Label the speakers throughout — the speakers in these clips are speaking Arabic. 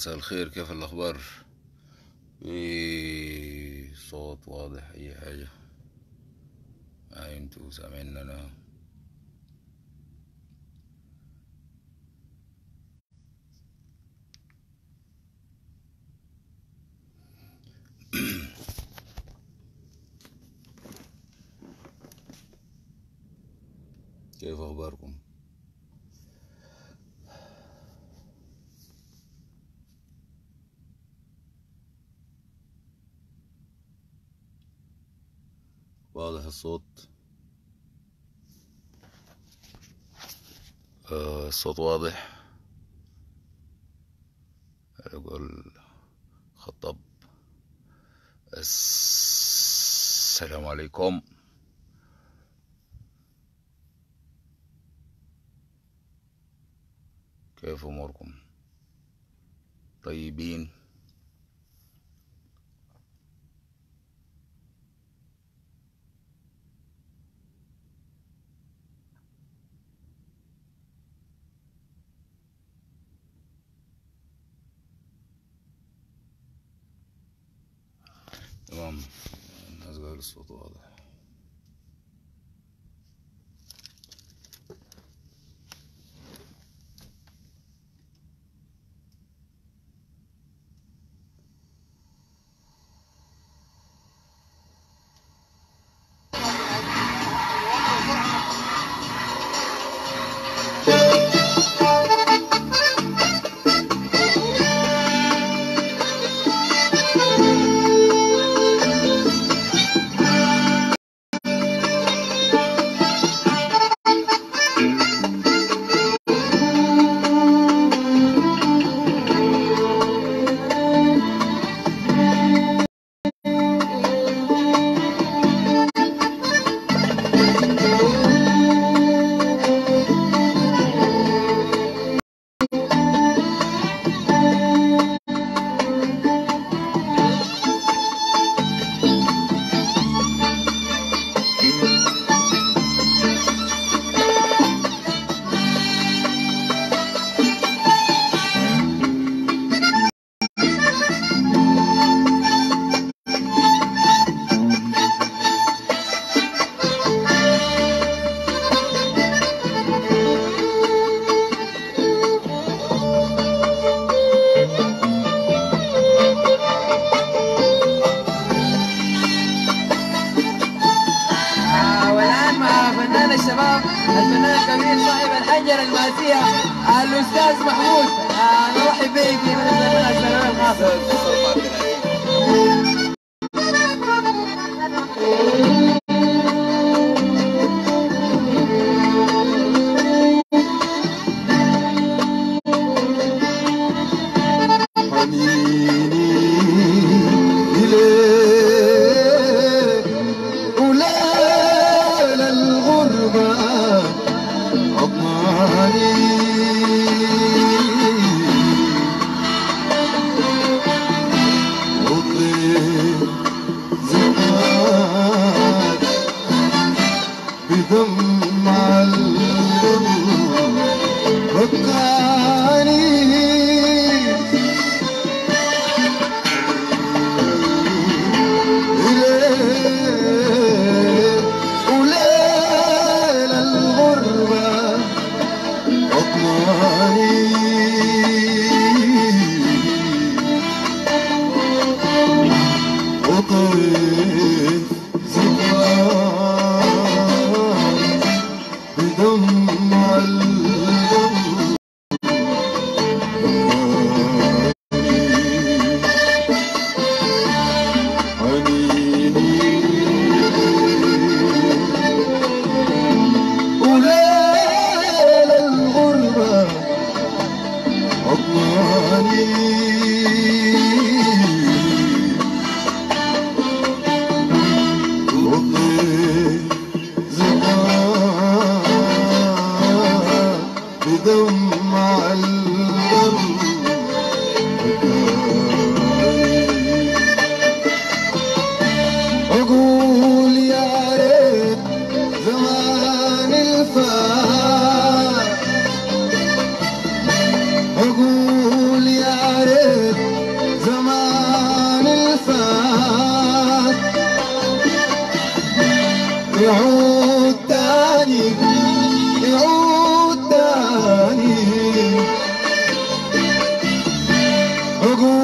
Speaker 1: مساء الخير كيف الاخبار ايه صوت واضح اي حاجه انتوا سامعين انا الصوت واضح يقول خطب السلام عليكم كيف اموركم طيبين
Speaker 2: 어구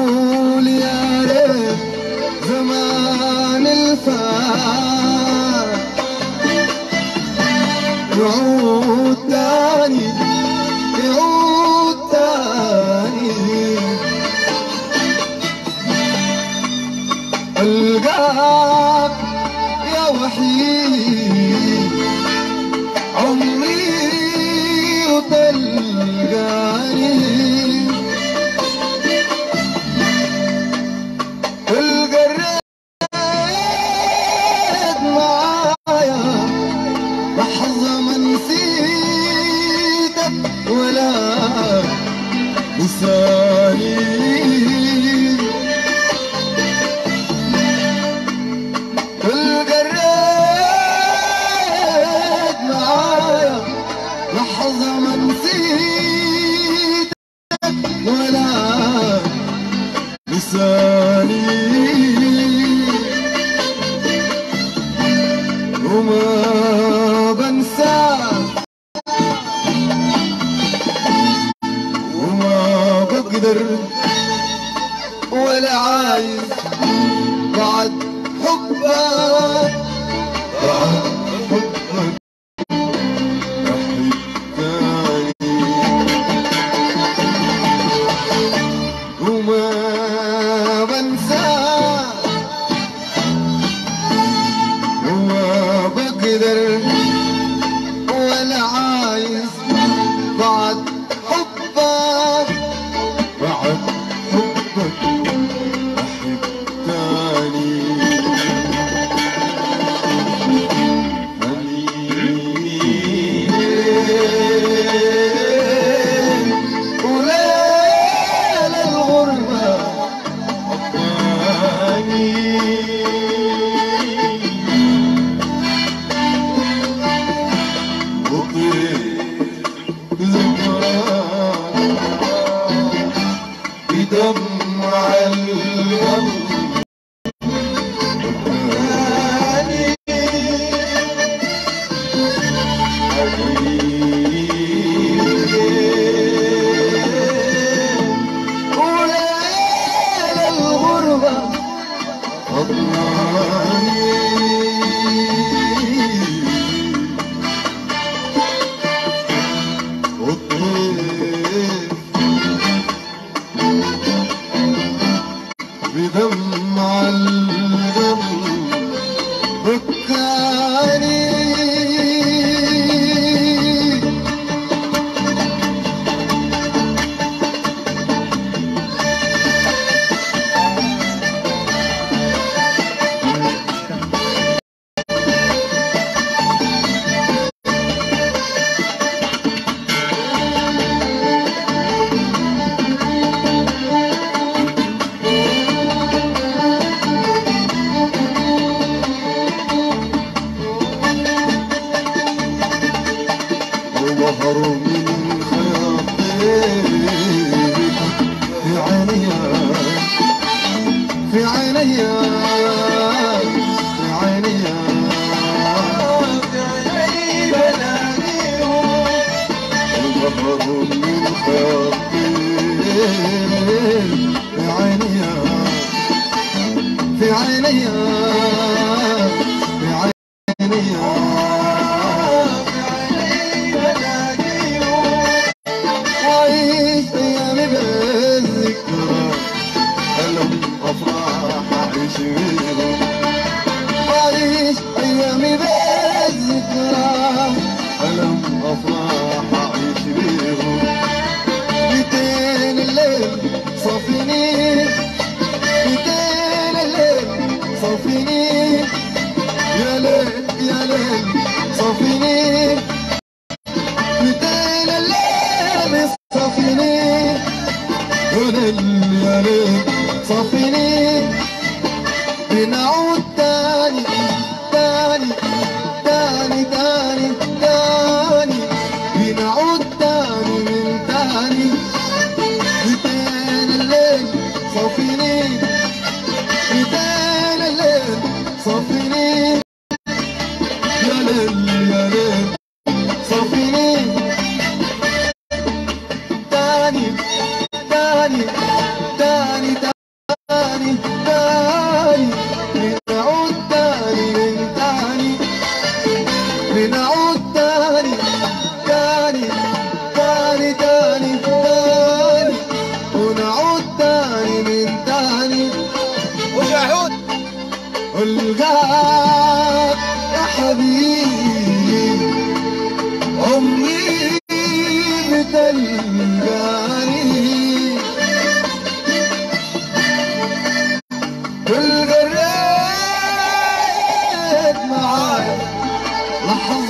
Speaker 2: Lockdown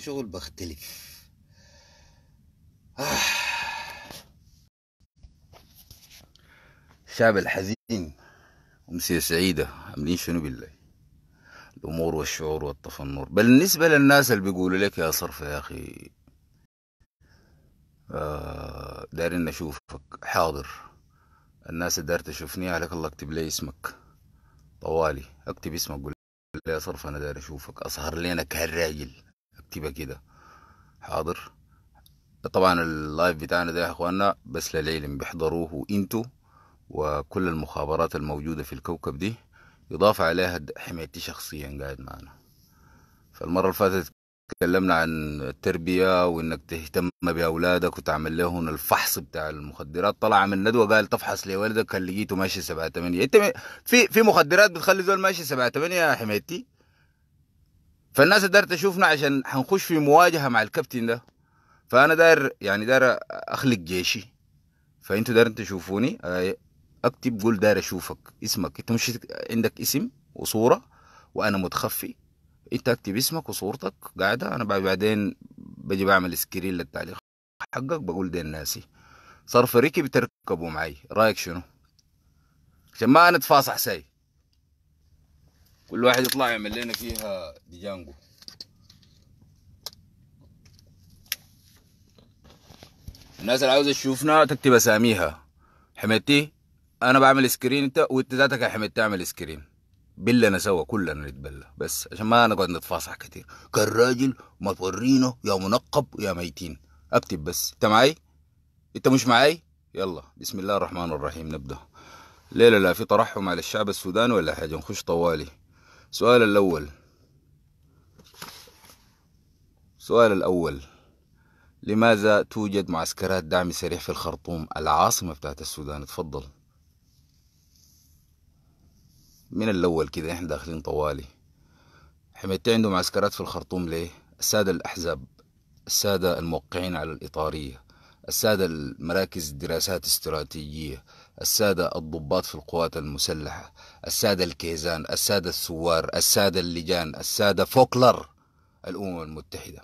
Speaker 1: شغل بختلف آه. الشعب الحزين أمسية سعيدة عاملين شنو بالله الأمور والشعور والتفنر بالنسبة للناس اللي بيقولوا لك يا صرف يا أخي آه، دارين نشوفك حاضر الناس اللي دار تشوفني عليك الله اكتب لي اسمك طوالي اكتب اسمك قول لي يا صرف أنا دار أشوفك أسهر لينا كالراجل تبقى كده حاضر طبعا اللايف بتاعنا ده يا اخوانا بس للعلم بيحضروه انتو وكل المخابرات الموجودة في الكوكب دي إضافة عليها حمايتي شخصيا قاعد معنا فالمرة اللي فاتت تكلمنا عن التربية وإنك تهتم بأولادك وتعمل لهم الفحص بتاع المخدرات طلع من الندوة قال تفحص لي والدك كان لقيته ماشي سبعة تمانية أنت في في مخدرات بتخلي زول ماشي سبعة تمانية يا حمايتي فالناس داير تشوفنا عشان حنخش في مواجهه مع الكابتن ده فانا داير يعني داير اخلق جيشي فانتوا دايرين تشوفوني آه، اكتب قول داير اشوفك اسمك انت مش عندك اسم وصوره وانا متخفي انت اكتب اسمك وصورتك قاعده انا بعدين بجي بعمل سكرين للتعليق حقك بقول ده الناسي صار فريقي بتركبوا معي رايك شنو عشان ما انا اتفاصح ساي كل واحد يطلع يعمل لنا فيها ديجانجو الناس اللي عاوزه تشوفنا تكتب اساميها حميدتي انا بعمل سكرين انت وانت ذاتك يا حميد تعمل سكرين بلنا سوا كلنا نتبلى بس عشان ما نقعد نتفاصح كتير كالراجل ما تورينا يا منقب يا ميتين اكتب بس انت معي انت مش معي يلا بسم الله الرحمن الرحيم نبدا ليلة لا في ترحم على الشعب السوداني ولا حاجة نخش طوالي السؤال الأول السؤال الأول لماذا توجد معسكرات دعم سريع في الخرطوم العاصمة بتاعت السودان اتفضل من الأول كده احنا داخلين طوالي حميدتي عنده معسكرات في الخرطوم ليه السادة الأحزاب السادة الموقعين على الإطارية السادة المراكز الدراسات الاستراتيجية السادة الضباط في القوات المسلحة السادة الكيزان السادة الثوار السادة اللجان السادة فوكلر الأمم المتحدة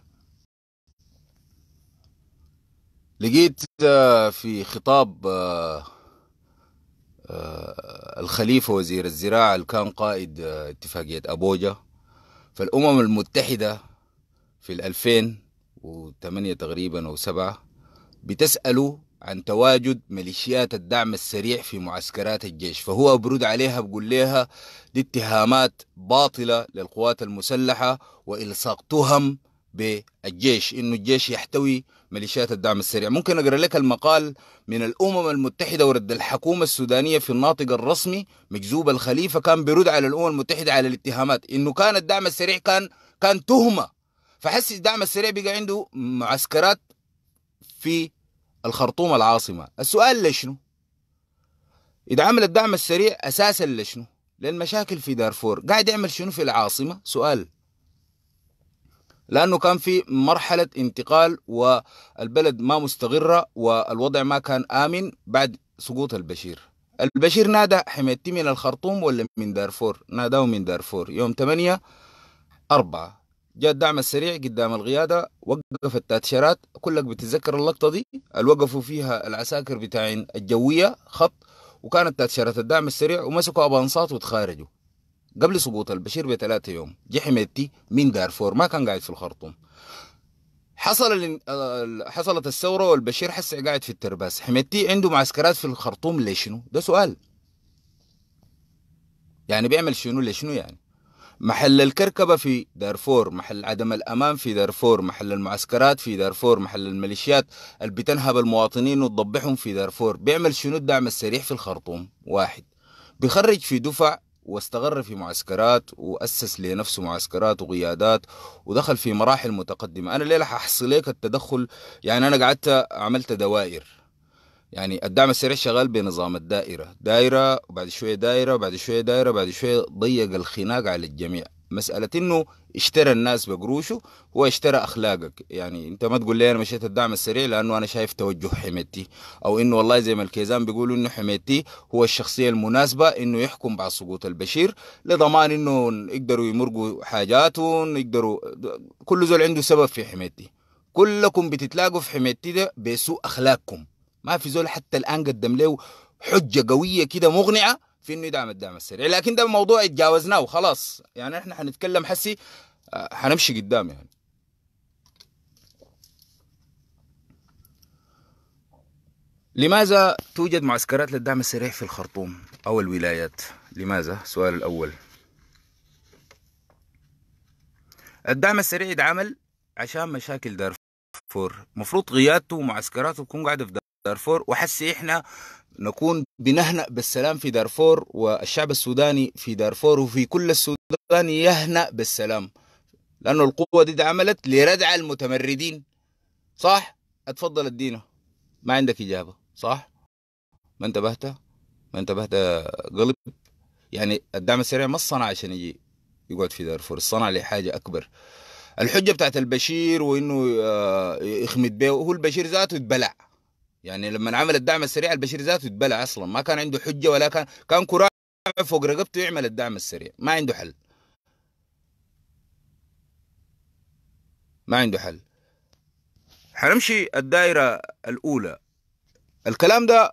Speaker 1: لقيت آه، في خطاب آه، آه، الخليفة وزير الزراعة اللي كان قائد اتفاقية أبوجا فالأمم المتحدة في الألفين وثمانية تقريبا أو سبعة بتسأله عن تواجد ميليشيات الدعم السريع في معسكرات الجيش فهو برد عليها بقول لها دي اتهامات باطلة للقوات المسلحة وإلصاق تهم بالجيش إنه الجيش يحتوي ميليشيات الدعم السريع ممكن أقرأ لك المقال من الأمم المتحدة ورد الحكومة السودانية في الناطق الرسمي مجذوب الخليفة كان برد على الأمم المتحدة على الاتهامات إنه كان الدعم السريع كان كان تهمة فحس الدعم السريع بقى عنده معسكرات في الخرطوم العاصمة السؤال لشنو إذا عمل الدعم السريع أساسا لشنو للمشاكل في دارفور قاعد يعمل شنو في العاصمة سؤال لأنه كان في مرحلة انتقال والبلد ما مستقرة والوضع ما كان آمن بعد سقوط البشير البشير نادى حميدتي من الخرطوم ولا من دارفور ناداه من دارفور يوم 8 4 جاء الدعم السريع قدام القيادة وقف التاتشرات كلك بتتذكر اللقطة دي اللي وقفوا فيها العساكر بتاعين الجوية خط وكانت تاتشرات الدعم السريع ومسكوا أبانصات وتخارجوا قبل سقوط البشير بثلاثة يوم جي حميدتي من دارفور ما كان قاعد في الخرطوم حصل حصلت الثورة والبشير حس قاعد في الترباس حميدتي عنده معسكرات في الخرطوم ليش شنو ده سؤال يعني بيعمل شنو ليش شنو يعني محل الكركبة في دارفور محل عدم الأمان في دارفور محل المعسكرات في دارفور محل الميليشيات اللي بتنهب المواطنين وتضبحهم في دارفور بيعمل شنو الدعم السريع في الخرطوم واحد بيخرج في دفع واستقر في معسكرات وأسس لنفسه معسكرات وقيادات ودخل في مراحل متقدمة أنا ليه ححصل لك التدخل يعني أنا قعدت عملت دوائر يعني الدعم السريع شغال بنظام الدائرة دائرة وبعد شوية دائرة وبعد شوية دائرة وبعد شوية ضيق الخناق على الجميع مسألة إنه اشترى الناس بقروشه هو اشترى أخلاقك يعني أنت ما تقول لي أنا مشيت الدعم السريع لأنه أنا شايف توجه حميتي أو إنه والله زي ما الكيزان بيقولوا إنه حميتي هو الشخصية المناسبة إنه يحكم بعد سقوط البشير لضمان إنه يقدروا يمرقوا حاجاتهم يقدروا كل زول عنده سبب في حميتي كلكم بتتلاقوا في حميتي ده بسوء أخلاقكم ما في زول حتى الان قدم له حجه قويه كده مقنعه في انه يدعم الدعم السريع لكن ده موضوع اتجاوزناه وخلاص يعني احنا حنتكلم حسي آه، حنمشي قدام يعني لماذا توجد معسكرات للدعم السريع في الخرطوم او الولايات لماذا السؤال الاول الدعم السريع يتعمل عشان مشاكل دارفور مفروض قيادته ومعسكراته تكون قاعده في دارفور دارفور وحس احنا نكون بنهنأ بالسلام في دارفور والشعب السوداني في دارفور وفي كل السودان يهنأ بالسلام لأنه القوة دي عملت لردع المتمردين صح؟ اتفضل الدينة ما عندك إجابة صح؟ ما انتبهت؟ ما انتبهت قلب يعني الدعم السريع ما الصنع عشان يجي يقعد في دارفور الصنع لحاجة أكبر الحجة بتاعت البشير وإنه آه، يخمد به هو البشير ذاته اتبلع يعني لما عمل الدعم السريع البشير ذاته اتبلع اصلا ما كان عنده حجه ولا كان كان كره فوق رقبته يعمل الدعم السريع ما عنده حل ما عنده حل حنمشي الدائرة الأولى الكلام ده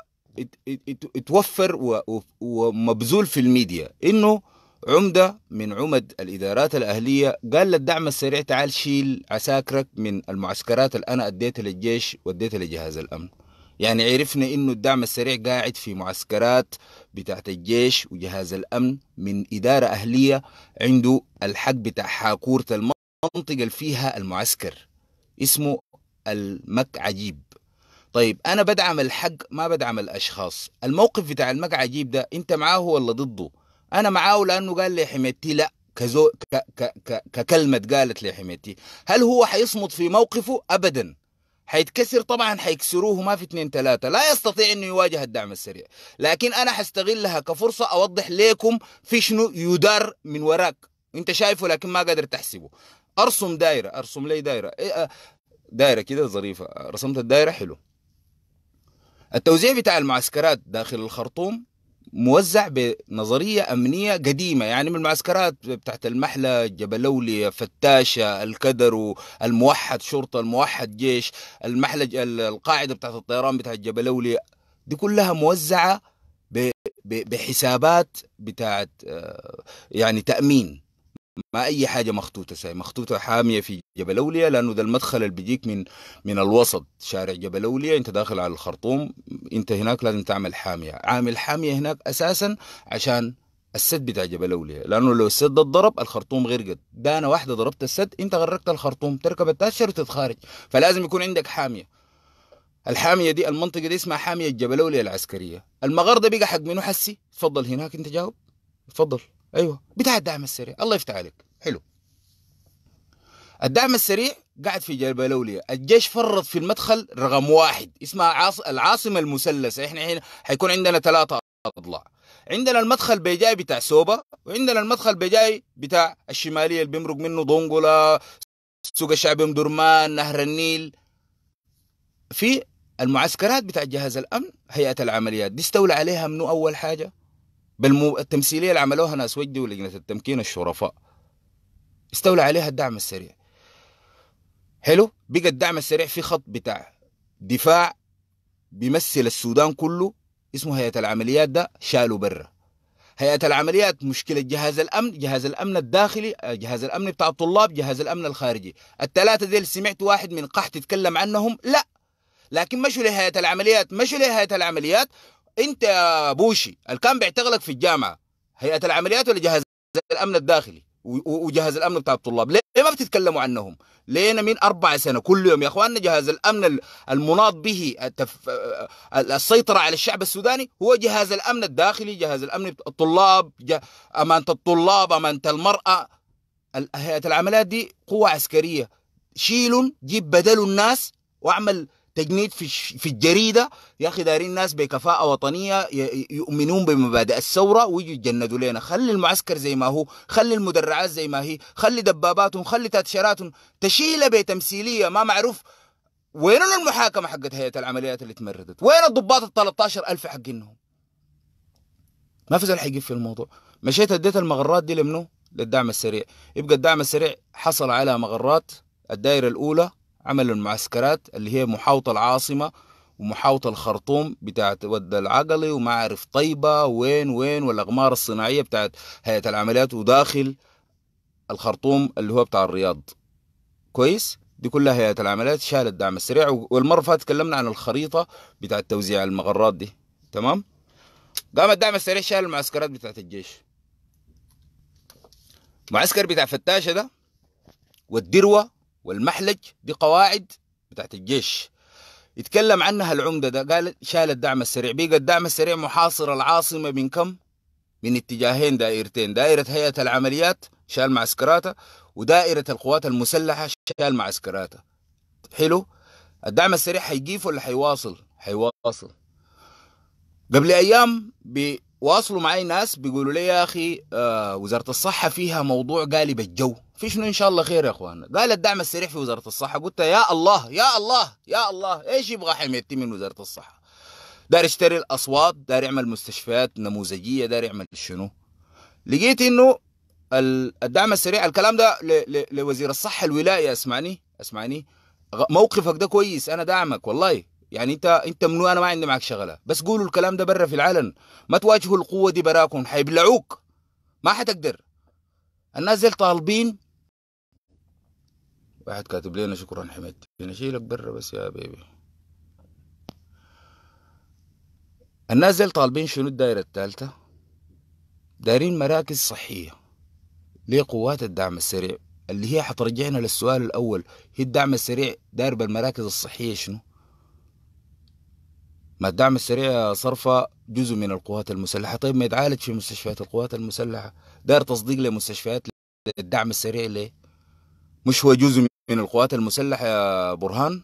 Speaker 1: اتوفر ومبذول في الميديا إنه عمدة من عمد الإدارات الأهلية قال للدعم السريع تعال شيل عساكرك من المعسكرات اللي أنا أديتها للجيش وأديتها لجهاز الأمن يعني عرفنا انه الدعم السريع قاعد في معسكرات بتاعت الجيش وجهاز الامن من اداره اهليه عنده الحق بتاع حاكوره المنطقه اللي فيها المعسكر اسمه المك عجيب طيب انا بدعم الحق ما بدعم الاشخاص الموقف بتاع المك عجيب ده انت معاه ولا ضده انا معاه لانه قال لي حميتي لا كزو ك ك ك ككلمه قالت لي حميتي هل هو حيصمد في موقفه ابدا حيتكسر طبعا حيكسروه ما في اثنين ثلاثة لا يستطيع انه يواجه الدعم السريع لكن انا حستغلها كفرصة اوضح ليكم في شنو يدار من وراك انت شايفه لكن ما قادر تحسبه ارسم دايرة ارسم لي دايرة إيه، آه، دايرة كده ظريفة رسمت الدايرة حلو التوزيع بتاع المعسكرات داخل الخرطوم موزع بنظرية أمنية قديمة يعني من المعسكرات بتاعت المحلة جبلولي فتاشة الكدر الموحد شرطة الموحد جيش المحلة القاعدة بتاعت الطيران بتاعت جبلولي دي كلها موزعة بحسابات بتاعت آه، يعني تأمين ما اي حاجه مخطوطه ساي مخطوطه حاميه في جبل اولياء لانه ده المدخل اللي بيجيك من من الوسط شارع جبل اولياء انت داخل على الخرطوم انت هناك لازم تعمل حاميه عامل حاميه هناك اساسا عشان السد بتاع جبل اولياء لانه لو السد اتضرب الخرطوم غرقت ده انا واحده ضربت السد انت غرقت الخرطوم تركب التاشر وتتخارج فلازم يكون عندك حاميه الحاميه دي المنطقه دي اسمها حاميه جبل اولياء العسكريه المغار ده بقى حق منو حسي تفضل هناك انت جاوب تفضل ايوه بتاع الدعم السريع الله يفتح عليك حلو الدعم السريع قاعد في جبل الاولياء الجيش فرط في المدخل رقم واحد اسمها عاص... العاصمه المثلثه احنا هنا حيكون عندنا ثلاثه اضلاع عندنا المدخل بيجاي بتاع سوبا وعندنا المدخل بيجاي بتاع الشماليه اللي بيمرق منه دونغولا سوق الشعب ام درمان نهر النيل في المعسكرات بتاع جهاز الامن هيئه العمليات دي استولى عليها منو اول حاجه بالمو... التمثيلية اللي عملوها ناس وجدي ولجنة التمكين الشرفاء استولى عليها الدعم السريع حلو بقى الدعم السريع في خط بتاع دفاع بيمثل السودان كله اسمه هيئة العمليات ده شالوا برا هيئة العمليات مشكلة جهاز الأمن جهاز الأمن الداخلي آه، جهاز الأمن بتاع الطلاب جهاز الأمن الخارجي الثلاثة ديل سمعت واحد من قحط تتكلم عنهم لا لكن مشوا لهيئة العمليات مشوا لهيئة العمليات انت يا بوشي الكام بيعتقلك في الجامعه هيئه العمليات ولا جهاز الامن الداخلي وجهاز الامن بتاع الطلاب ليه ما بتتكلموا عنهم لينا من أربع سنه كل يوم يا اخواننا جهاز الامن المناط به التف... السيطره على الشعب السوداني هو جهاز الامن الداخلي جهاز الامن الطلاب امانه الطلاب امانه المراه هيئه العمليات دي قوه عسكريه شيل جيب بدل الناس واعمل تجنيد في في الجريده يا اخي دارين ناس بكفاءه وطنيه يؤمنون بمبادئ الثوره ويجوا يتجندوا لنا خلي المعسكر زي ما هو خلي المدرعات زي ما هي خلي دباباتهم خلي تاتشيراتهم تشيله بتمثيليه ما معروف وين المحاكمه حقت هيئه العمليات اللي تمردت وين الضباط ال ألف حقينهم ما في زول حيجيب في الموضوع مشيت اديت المغرات دي لمنو للدعم السريع يبقى الدعم السريع حصل على مغرات الدائره الاولى عمل المعسكرات اللي هي محاوطة العاصمة ومحاوطة الخرطوم بتاعت ود العقلي وما عارف طيبة وين وين والأغمار الصناعية بتاعت هيئة العمليات وداخل الخرطوم اللي هو بتاع الرياض كويس دي كلها هيئة العمليات شالت الدعم السريع والمرة فاتت تكلمنا عن الخريطة بتاعت توزيع المغرات دي تمام قام الدعم السريع شال المعسكرات بتاعت الجيش معسكر بتاع فتاشة ده والدروة والمحلج دي قواعد بتاعت الجيش يتكلم عنها العمدة ده قال شال الدعم السريع بيقى الدعم السريع محاصر العاصمة من كم؟ من اتجاهين دائرتين دائرة هيئة العمليات شال معسكراتها ودائرة القوات المسلحة شال معسكراتها حلو الدعم السريع حيجيف ولا حيواصل حيواصل قبل أيام واصلوا معي ناس بيقولوا لي يا اخي آه وزاره الصحه فيها موضوع قالب الجو في شنو ان شاء الله خير يا اخوان قال الدعم السريع في وزاره الصحه قلت يا الله يا الله يا الله ايش يبغى حميتي من وزاره الصحه دار يشتري الاصوات دار يعمل مستشفيات نموذجيه دار يعمل شنو لقيت انه الدعم السريع الكلام ده لوزير الصحه الولائي اسمعني اسمعني موقفك ده كويس انا دعمك والله يعني انت انت منو انا ما عندي معك شغله بس قولوا الكلام ده برا في العلن ما تواجهوا القوه دي براكم حيبلعوك ما حتقدر الناس دي طالبين واحد كاتب لنا شكرا حمد نشيلك برا بس يا بيبي الناس دي طالبين شنو الدائره الثالثه دايرين مراكز صحيه لقوات الدعم السريع اللي هي حترجعنا للسؤال الاول هي الدعم السريع داير بالمراكز الصحيه شنو ما الدعم السريع صرفه جزء من القوات المسلحه طيب ما يتعالج في مستشفيات القوات المسلحه دار تصديق لمستشفيات الدعم السريع ليه مش هو جزء من القوات المسلحه يا برهان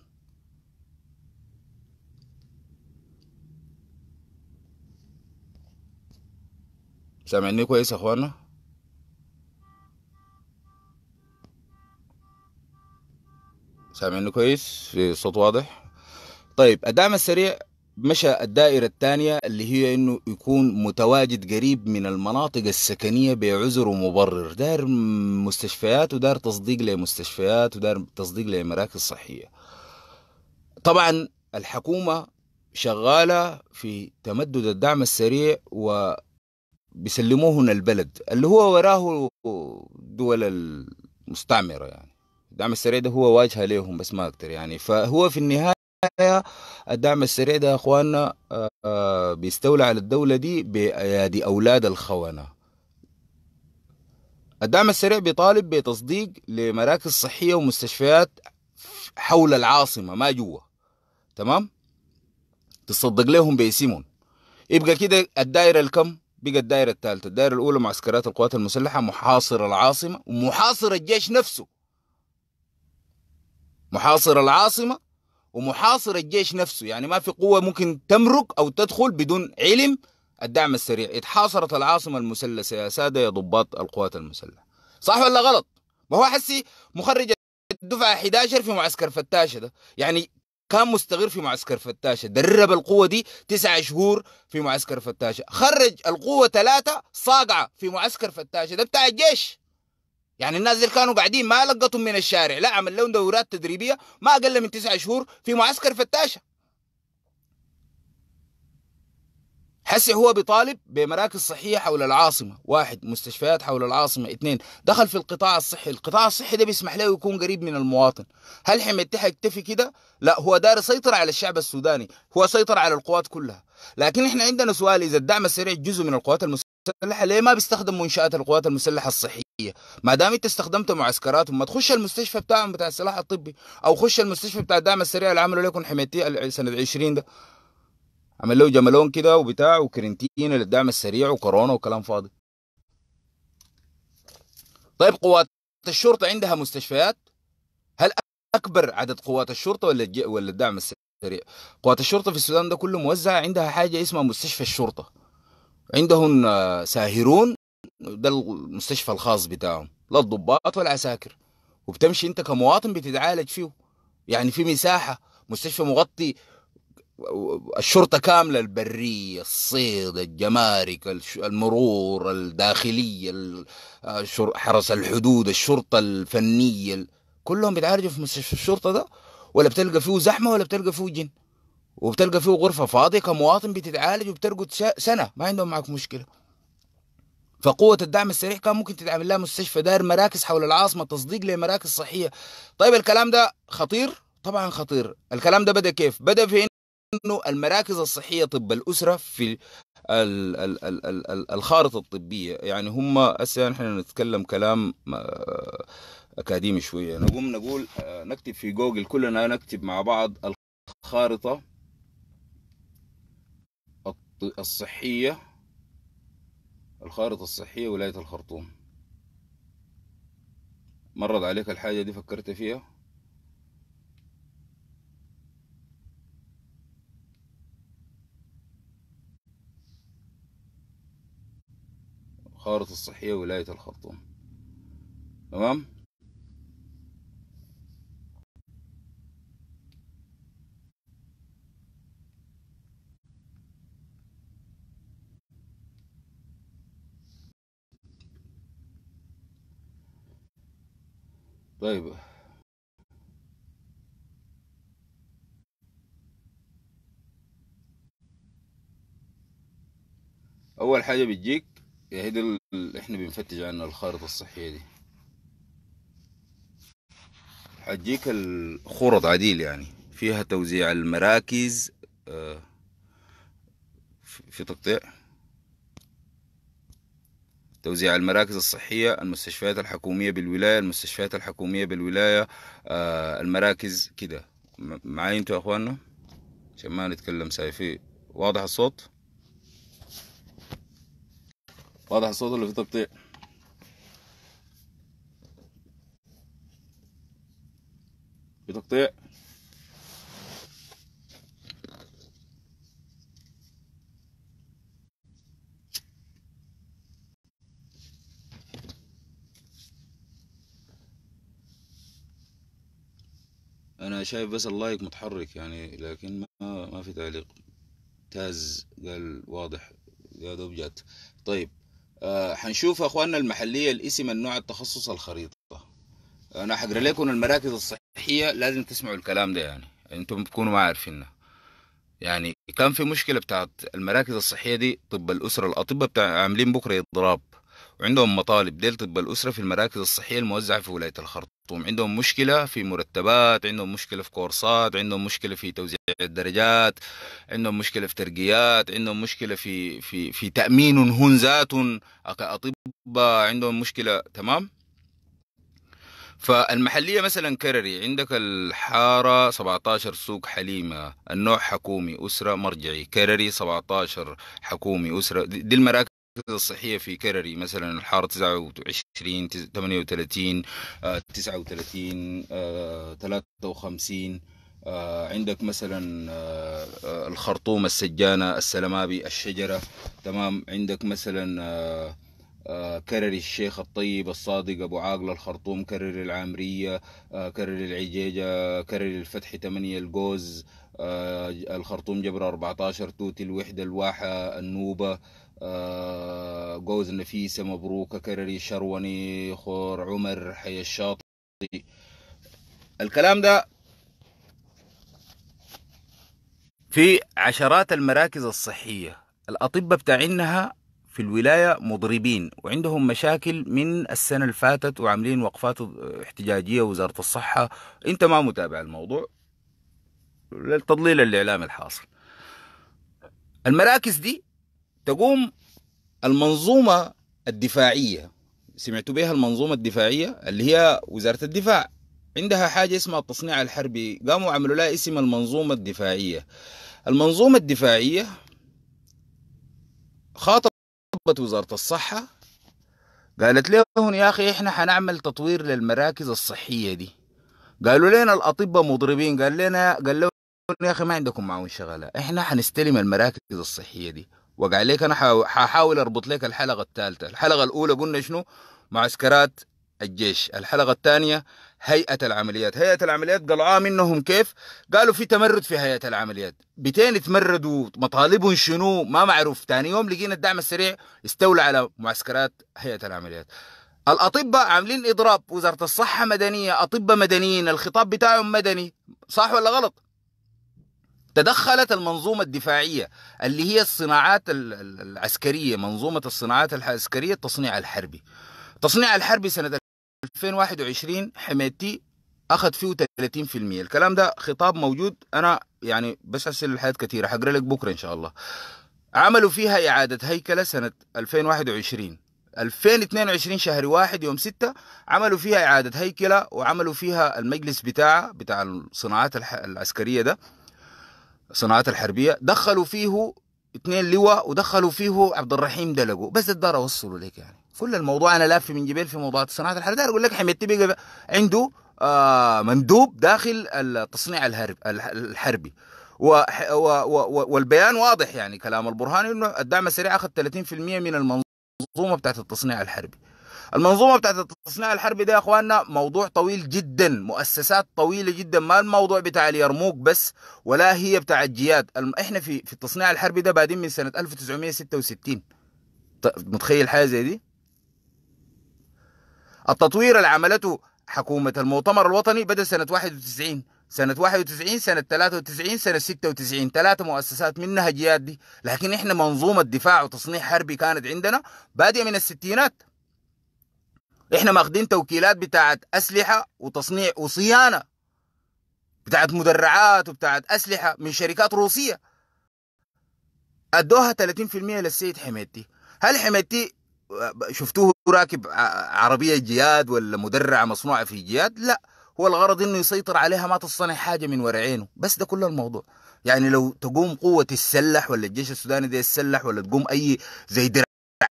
Speaker 1: سامعني كويس يا اخوانا سامعني كويس في صوت واضح طيب الدعم السريع مشى الدائرة الثانية اللي هي انه يكون متواجد قريب من المناطق السكنية بعذر ومبرر دار مستشفيات ودار تصديق لمستشفيات ودار تصديق لمراكز صحية طبعا الحكومة شغالة في تمدد الدعم السريع و بيسلموهن البلد اللي هو وراه دول المستعمرة يعني الدعم السريع ده هو واجهة ليهم بس ما أكتر يعني فهو في النهاية النهاية الدعم السريع ده يا اخواننا آه، آه، بيستولى على الدولة دي بأيادي أولاد الخونة الدعم السريع بيطالب بتصديق لمراكز صحية ومستشفيات حول العاصمة ما جوا تمام تصدق لهم باسمهم يبقى كده الدائرة الكم بقى الدائرة الثالثة الدائرة الأولى معسكرات القوات المسلحة محاصرة العاصمة ومحاصر الجيش نفسه محاصر العاصمة ومحاصر الجيش نفسه يعني ما في قوة ممكن تمرق أو تدخل بدون علم الدعم السريع اتحاصرت العاصمة المثلثة يا سادة يا ضباط القوات المسلحة صح ولا غلط ما هو حسي مخرج الدفعة 11 في معسكر فتاشة ده يعني كان مستغر في معسكر فتاشة درب القوة دي تسعة شهور في معسكر فتاشة خرج القوة ثلاثة صاقعة في معسكر فتاشة ده بتاع الجيش يعني الناس دي كانوا قاعدين ما لقطهم من الشارع لا عمل لهم دورات تدريبيه ما اقل من تسعة شهور في معسكر فتاشه حسي هو بيطالب بمراكز صحيه حول العاصمه واحد مستشفيات حول العاصمه اثنين دخل في القطاع الصحي القطاع الصحي ده بيسمح له يكون قريب من المواطن هل حميدتي حيكتفي كده لا هو دار يسيطر على الشعب السوداني هو سيطر على القوات كلها لكن احنا عندنا سؤال اذا الدعم السريع جزء من القوات المس... المسلحه ليه ما بيستخدم منشات القوات المسلحه الصحيه ما دام انت استخدمت معسكراتهم ما تخش المستشفى بتاعهم بتاع السلاح الطبي او خش المستشفى بتاع الدعم السريع اللي عملوا لكم حميتيه سنه 20 ده عمل له جملون كده وبتاع وكرنتين للدعم السريع وكورونا وكلام فاضي طيب قوات الشرطه عندها مستشفيات هل اكبر عدد قوات الشرطه ولا ولا الدعم السريع قوات الشرطه في السودان ده كله موزعه عندها حاجه اسمها مستشفى الشرطه عندهم آه، ساهرون ده المستشفى الخاص بتاعهم لا الضباط ولا عساكر وبتمشي انت كمواطن بتتعالج فيه يعني في مساحه مستشفى مغطي الشرطه كامله البريه الصيد الجمارك المرور الداخليه حرس الحدود الشرطه الفنيه كلهم بيتعالجوا في مستشفى الشرطه ده ولا بتلقى فيه زحمه ولا بتلقى فيه جن وبتلقى فيه غرفه فاضيه كمواطن بتتعالج وبترقد سنه ما عندهم معك مشكله فقوة الدعم السريع كان ممكن تدعم لها مستشفى داير مراكز حول العاصمة تصديق لمراكز صحية طيب الكلام ده خطير طبعا خطير الكلام ده بدأ كيف بدأ في انه المراكز الصحيه طب الاسره في ال ال ال ال الخارطه الطبيه يعني هم هسه نحن نتكلم كلام آه، اكاديمي شويه نقوم نقول آه، نكتب في جوجل كلنا نكتب مع بعض الخارطه الصحية الخارطة الصحية ولاية الخرطوم مرض عليك الحاجة دي فكرت فيها خارطة الصحية ولاية الخرطوم تمام طيب اول حاجه بتجيك هي دي اللي احنا بنفتش عنها الخارطه الصحيه دي حجيك الخرط عديل يعني فيها توزيع المراكز آه، في تقطيع توزيع المراكز الصحية المستشفيات الحكومية بالولاية المستشفيات الحكومية بالولاية آه المراكز كده معايا انتوا يا اخوانا عشان ما نتكلم سايفي واضح الصوت واضح الصوت اللي في تقطيع في تقطيع انا شايف بس اللايك متحرك يعني لكن ما ما في تعليق تاز قال واضح يا دوب جات طيب آه حنشوف اخواننا المحليه الاسم النوع التخصص الخريطه انا حقرا لكم المراكز الصحيه لازم تسمعوا الكلام ده يعني انتم بتكونوا ما عارفينه يعني كان في مشكله بتاعت المراكز الصحيه دي طب الاسره الاطباء بتاع عاملين بكره اضراب وعندهم مطالب ديل طب الأسرة في المراكز الصحية الموزعة في ولاية الخرطوم عندهم مشكلة في مرتبات عندهم مشكلة في كورسات عندهم مشكلة في توزيع الدرجات عندهم مشكلة في ترقيات عندهم مشكلة في في في تأمين هن ذات أطباء عندهم مشكلة تمام فالمحلية مثلا كرري عندك الحارة 17 سوق حليمة النوع حكومي أسرة مرجعي كرري 17 حكومي أسرة دي المراكز الصحيه في كرري مثلا الحاره 29 38 39 53 عندك مثلا آه، آه، الخرطوم السجانه السلمابي الشجره تمام عندك مثلا آه، كرري الشيخ الطيب الصادق أبو عاقلة الخرطوم كرري العامرية كرري العجيجة كرري الفتح 8 الجوز الخرطوم جبر 14 توتي الوحدة الواحة النوبة جوز آه، نفيسة مبروك كرري شروني خور عمر حي الشاطئ الكلام ده في عشرات المراكز الصحية الأطباء بتاعينها في الولاية مضربين وعندهم مشاكل من السنة اللي فاتت وعاملين وقفات احتجاجية وزارة الصحة أنت ما متابع الموضوع للتضليل الإعلامي الحاصل المراكز دي تقوم المنظومة الدفاعية سمعتوا بها المنظومة الدفاعية اللي هي وزارة الدفاع عندها حاجة اسمها التصنيع الحربي قاموا عملوا لها اسم المنظومة الدفاعية المنظومة الدفاعية خاطبت وزارة الصحة قالت لهم يا أخي إحنا حنعمل تطوير للمراكز الصحية دي قالوا لنا الأطباء مضربين قال لنا قال لهم يا أخي ما عندكم معاون شغلة إحنا حنستلم المراكز الصحية دي وقع لك انا حاحاول اربط لك الحلقه الثالثه الحلقه الاولى قلنا شنو معسكرات الجيش الحلقه الثانيه هيئه العمليات هيئه العمليات اه منهم كيف قالوا في تمرد في هيئه العمليات بتين تمردوا مطالبهم شنو ما معروف ثاني يوم لقينا الدعم السريع استولى على معسكرات هيئه العمليات الاطباء عاملين اضراب وزاره الصحه مدنيه اطباء مدنيين الخطاب بتاعهم مدني صح ولا غلط تدخلت المنظومة الدفاعية اللي هي الصناعات العسكرية منظومة الصناعات العسكرية التصنيع الحربي التصنيع الحربي سنة 2021 حميتي أخذ فيه 30% الكلام ده خطاب موجود أنا يعني بس أرسل الحاجات كثيرة حقرأ لك بكرة إن شاء الله عملوا فيها إعادة هيكلة سنة 2021 2022 شهر واحد يوم ستة عملوا فيها إعادة هيكلة وعملوا فيها المجلس بتاعها بتاع الصناعات العسكرية ده الصناعات الحربيه دخلوا فيه اثنين لواء ودخلوا فيه عبد الرحيم دلقو بس الدار اوصله لك يعني كل الموضوع انا لافي من جبال في موضوع الصناعات الحربيه اقول لك حميد تبقى عنده آه مندوب داخل التصنيع الحرب الحربي و و و والبيان واضح يعني كلام البرهاني انه الدعم السريع اخذ 30% من المنظومه بتاعت التصنيع الحربي المنظومه بتاعت التصنيع الحربي ده يا اخواننا موضوع طويل جدا مؤسسات طويله جدا ما الموضوع بتاع اليرموك بس ولا هي بتاع الجياد احنا في في التصنيع الحربي ده بادين من سنه 1966 متخيل حاجه زي دي التطوير اللي عملته حكومه المؤتمر الوطني بدا سنه 91 سنة 91 سنة 93 سنة 96 ثلاثة مؤسسات منها جياد دي لكن احنا منظومة دفاع وتصنيع حربي كانت عندنا بادية من الستينات احنا ماخدين توكيلات بتاعت اسلحه وتصنيع وصيانه بتاعت مدرعات وبتاعت اسلحه من شركات روسيه ادوها 30% للسيد حميدتي هل حميدتي شفتوه راكب عربيه جياد ولا مدرعه مصنوعه في جياد لا هو الغرض انه يسيطر عليها ما تصنع حاجه من ورا عينه بس ده كل الموضوع يعني لو تقوم قوه السلح ولا الجيش السوداني ده يتسلح ولا تقوم اي زي درع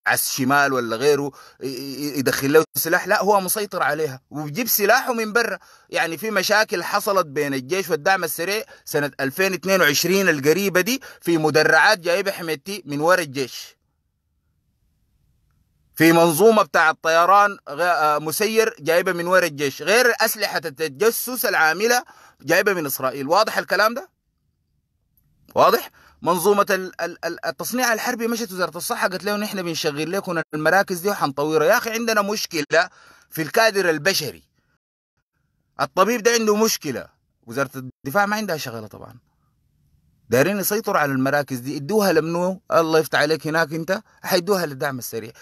Speaker 1: على الشمال ولا غيره يدخل له سلاح لا هو مسيطر عليها وبيجيب سلاحه من برا يعني في مشاكل حصلت بين الجيش والدعم السريع سنة 2022 القريبة دي في مدرعات جايبة حميتي من ورا الجيش في منظومة بتاع الطيران آه، مسير جايبة من ورا الجيش غير أسلحة التجسس العاملة جايبة من إسرائيل واضح الكلام ده؟ واضح؟ منظومه التصنيع الحربي مشت وزاره الصحه قالت لهم نحن بنشغل لكم المراكز دي وحنطورها يا اخي عندنا مشكله في الكادر البشري الطبيب ده عنده مشكله وزاره الدفاع ما عندها شغله طبعا دايرين يسيطروا على المراكز دي ادوها لمنو الله يفتح عليك هناك انت حيدوها للدعم السريع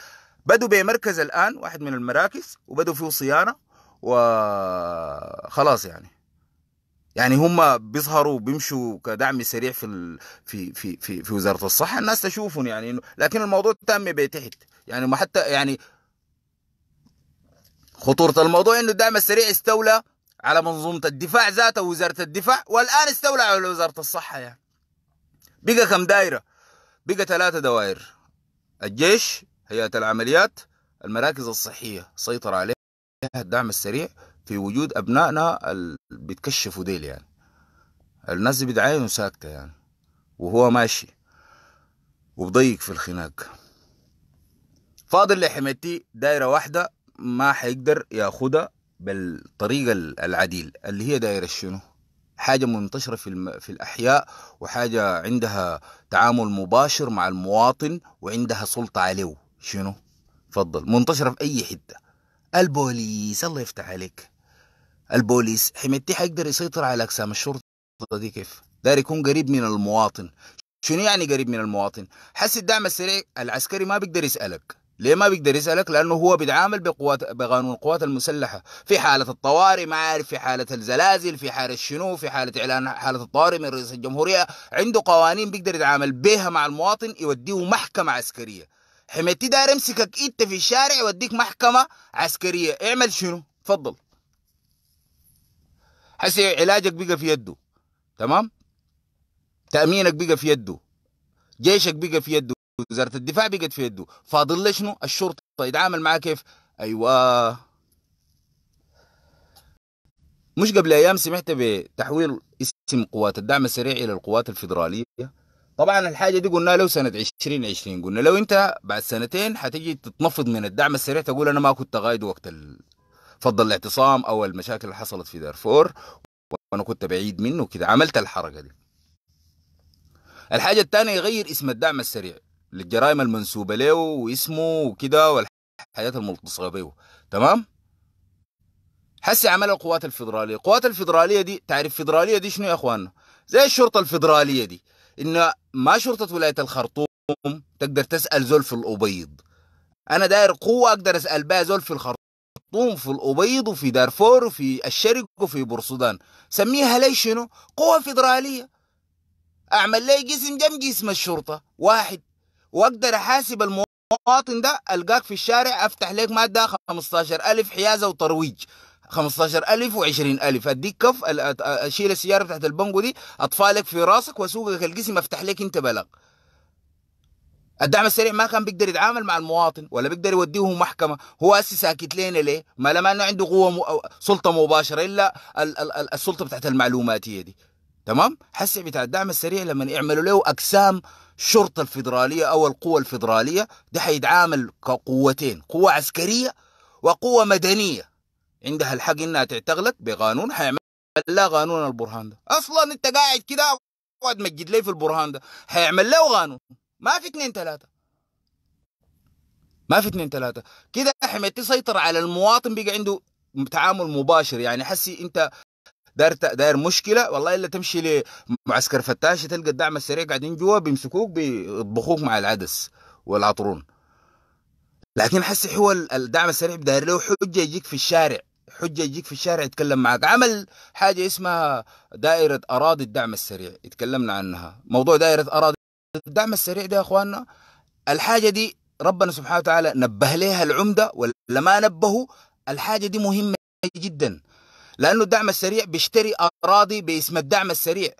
Speaker 1: بدوا بمركز الان واحد من المراكز وبدوا فيه صيانه وخلاص يعني يعني هم بيظهروا بيمشوا كدعم سريع في ال... في في في, في وزاره الصحه الناس تشوفهم يعني لكن الموضوع تم بيتحت يعني ما حتى يعني خطوره الموضوع انه الدعم السريع استولى على منظومه الدفاع ذاته وزاره الدفاع والان استولى على وزاره الصحه يعني بقى كم دايره بقى ثلاثه دوائر الجيش هيئه العمليات المراكز الصحيه سيطر عليها الدعم السريع في وجود ابنائنا اللي بيتكشفوا ديل يعني الناس دي بتعاين ساكته يعني وهو ماشي وبضيق في الخناق فاضل لحمتي دايره واحده ما حيقدر ياخدها بالطريقه العديل اللي هي دايره شنو حاجة منتشرة في, الم... في الأحياء وحاجة عندها تعامل مباشر مع المواطن وعندها سلطة عليه شنو؟ تفضل منتشرة في أي حتة البوليس الله يفتح عليك البوليس حميتي حيقدر يسيطر على اقسام الشرطه دي كيف داير يكون قريب من المواطن شنو يعني قريب من المواطن حس الدعم السريع العسكري ما بيقدر يسالك ليه ما بيقدر يسألك لأنه هو بيتعامل بقوات بقانون القوات المسلحة في حالة الطوارئ ما عارف في حالة الزلازل في حالة شنو في حالة إعلان حالة الطوارئ من رئيس الجمهورية عنده قوانين بيقدر يتعامل بها مع المواطن يوديه محكمة عسكرية حميتي داير يمسكك انت في الشارع يوديك محكمة عسكرية اعمل شنو تفضل هسه علاجك بقى في يده تمام تامينك بقى في يده جيشك بقى في يده وزاره الدفاع بقت في يده فاضل لي شنو الشرطه يتعامل معاه كيف ايوه مش قبل ايام سمعت بتحويل اسم قوات الدعم السريع الى القوات الفدراليه طبعا الحاجه دي قلنا لو سنه 2020 قلنا لو انت بعد سنتين حتيجي تتنفض من الدعم السريع تقول انا ما كنت قايد وقت فضل الاعتصام او المشاكل اللي حصلت في دارفور وانا كنت بعيد منه كده عملت الحركه دي الحاجه الثانيه يغير اسم الدعم السريع للجرائم المنسوبه له واسمه وكده والحاجات الملتصقه به تمام هسه عملها القوات الفدراليه القوات الفدراليه دي تعرف فدراليه دي شنو يا اخواننا زي الشرطه الفدراليه دي ان ما شرطه ولايه الخرطوم تقدر تسال زول في الابيض انا داير قوه اقدر اسال بها زول في الخرطوم الخرطوم في الأبيض وفي دارفور وفي الشرق وفي بورسودان سميها لي شنو قوة فيدرالية أعمل لي جسم جنب جسم الشرطة واحد وأقدر أحاسب المواطن ده ألقاك في الشارع أفتح لك مادة 15 ألف حيازة وترويج 15000 و20000 اديك كف اشيل السياره بتاعت البنجو دي اطفالك في راسك واسوقك الجسم افتح لك انت بلاغ الدعم السريع ما كان بيقدر يتعامل مع المواطن ولا بيقدر يوديه محكمة هو أسي ساكت لنا ليه ما لما أنه عنده قوة مو... سلطة مباشرة إلا ال... ال... السلطة بتاعت المعلوماتية دي تمام حسي بتاع الدعم السريع لما يعملوا له أقسام الشرطة الفدراليه أو القوة الفدراليه ده حيتعامل كقوتين قوة عسكرية وقوة مدنية عندها الحق إنها تعتقلك بقانون حيعمل لا قانون البرهان ده أصلا أنت قاعد كده وقعد مجد لي في البرهان ده حيعمل له قانون ما في اثنين ثلاثة ما في اثنين ثلاثة كده حميدتي تسيطر على المواطن بقى عنده تعامل مباشر يعني حسي انت داير داير مشكله والله الا تمشي لمعسكر فتاش تلقى الدعم السريع قاعدين جوا بيمسكوك بيطبخوك مع العدس والعطرون لكن حسي هو الدعم السريع داير له حجه يجيك في الشارع حجه يجيك في الشارع يتكلم معك عمل حاجه اسمها دائره اراضي الدعم السريع تكلمنا عنها موضوع دائره اراضي الدعم السريع ده يا اخواننا الحاجه دي ربنا سبحانه وتعالى نبه ليها العمده ولا ما نبهوا الحاجه دي مهمه جدا لانه الدعم السريع بيشتري اراضي باسم الدعم السريع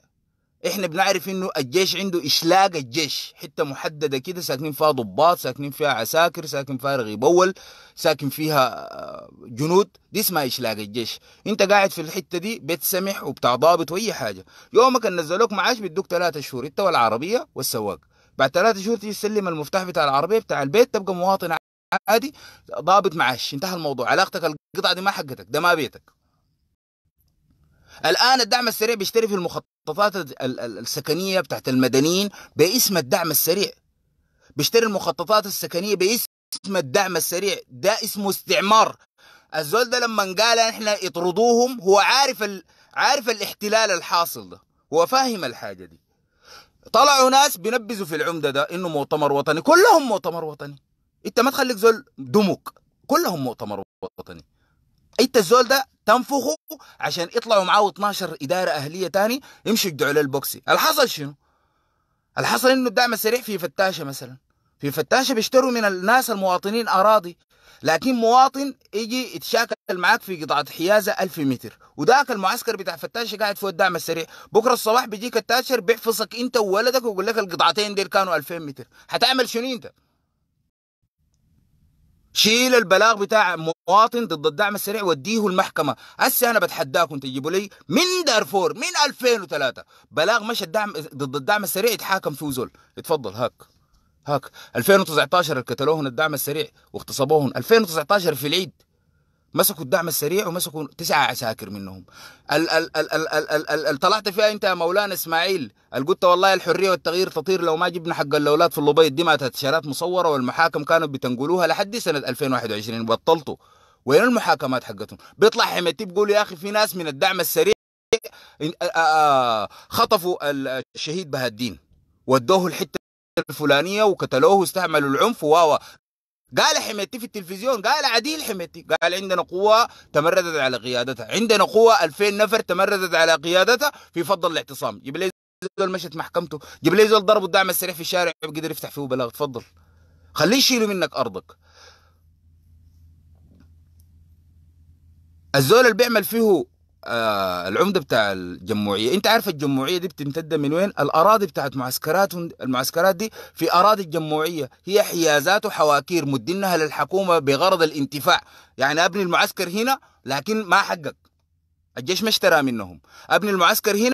Speaker 1: احنا بنعرف انه الجيش عنده اشلاق الجيش حته محدده كده ساكنين فيها ضباط ساكنين فيها عساكر ساكن فيها رغيب اول ساكن فيها آه، جنود دي اسمها اشلاق الجيش انت قاعد في الحته دي بتسمح وبتاع ضابط واي حاجه يومك نزلوك معاش بيدوك ثلاثة شهور انت والعربيه والسواق بعد ثلاثة شهور تيجي تسلم المفتاح بتاع العربيه بتاع البيت تبقى مواطن عادي ضابط معاش انتهى الموضوع علاقتك القطعه دي ما حقتك ده ما بيتك الان الدعم السريع بيشتري في المخططات السكنيه بتاعت المدنيين باسم الدعم السريع بيشتري المخططات السكنيه باسم الدعم السريع ده اسمه استعمار الزول ده لما قال احنا اطردوهم هو عارف ال... عارف الاحتلال الحاصل ده هو فاهم الحاجه دي طلعوا ناس بينبذوا في العمده ده انه مؤتمر وطني كلهم مؤتمر وطني انت ما تخليك زول دمك كلهم مؤتمر وطني انت الزول ده تنفخه عشان يطلعوا معاه 12 اداره اهليه تاني يمشوا يدعوا البوكسي الحصل شنو الحصل انه الدعم السريع في فتاشه مثلا في فتاشه بيشتروا من الناس المواطنين اراضي لكن مواطن يجي يتشاكل معاك في قطعه حيازه 1000 متر وذاك المعسكر بتاع فتاشه قاعد فوق الدعم السريع بكره الصباح بيجيك التاشر بيحفظك انت وولدك ويقول لك القطعتين دي كانوا 2000 متر حتعمل شنو انت؟ شيل البلاغ بتاع مواطن ضد الدعم السريع وديه المحكمه هسه انا بتحداكم تجيبوا لي من دارفور من 2003 بلاغ مش الدعم ضد الدعم السريع يتحاكم فيه زول اتفضل هاك هاك 2019 قتلوهم الدعم السريع واغتصبوهم 2019 في العيد مسكوا الدعم السريع ومسكوا تسعة عساكر منهم ال ال ال ال ال ال ال ال طلعت فيها أنت يا مولانا إسماعيل قلت والله الحرية والتغيير تطير لو ما جبنا حق الأولاد في اللبيض دي ما تشارات مصورة والمحاكم كانوا بتنقلوها لحد سنة 2021 بطلتوا وين المحاكمات حقتهم بيطلع حميتي بيقول يا أخي في ناس من الدعم السريع آه، آه، آه، خطفوا الشهيد بهالدين ودوه الحتة الفلانية وقتلوه واستعملوا العنف و قال حميتي في التلفزيون قال عديل حميتي قال عندنا قوة تمردت على قيادتها عندنا قوة 2000 نفر تمردت على قيادتها في فضل الاعتصام جيب لي زول مشت محكمته جيب لي زول ضربوا الدعم السريع في الشارع بقدر يفتح فيه بلاغ تفضل خليه يشيلوا منك أرضك الزول اللي بيعمل فيه آه العمده بتاع الجمعيه انت عارف الجمعيه دي بتمتد من وين الاراضي بتاعت معسكرات المعسكرات دي في اراضي الجمعيه هي حيازات وحواكير مدينها للحكومه بغرض الانتفاع يعني ابني المعسكر هنا لكن ما حقق الجيش ما اشترى منهم ابني المعسكر هنا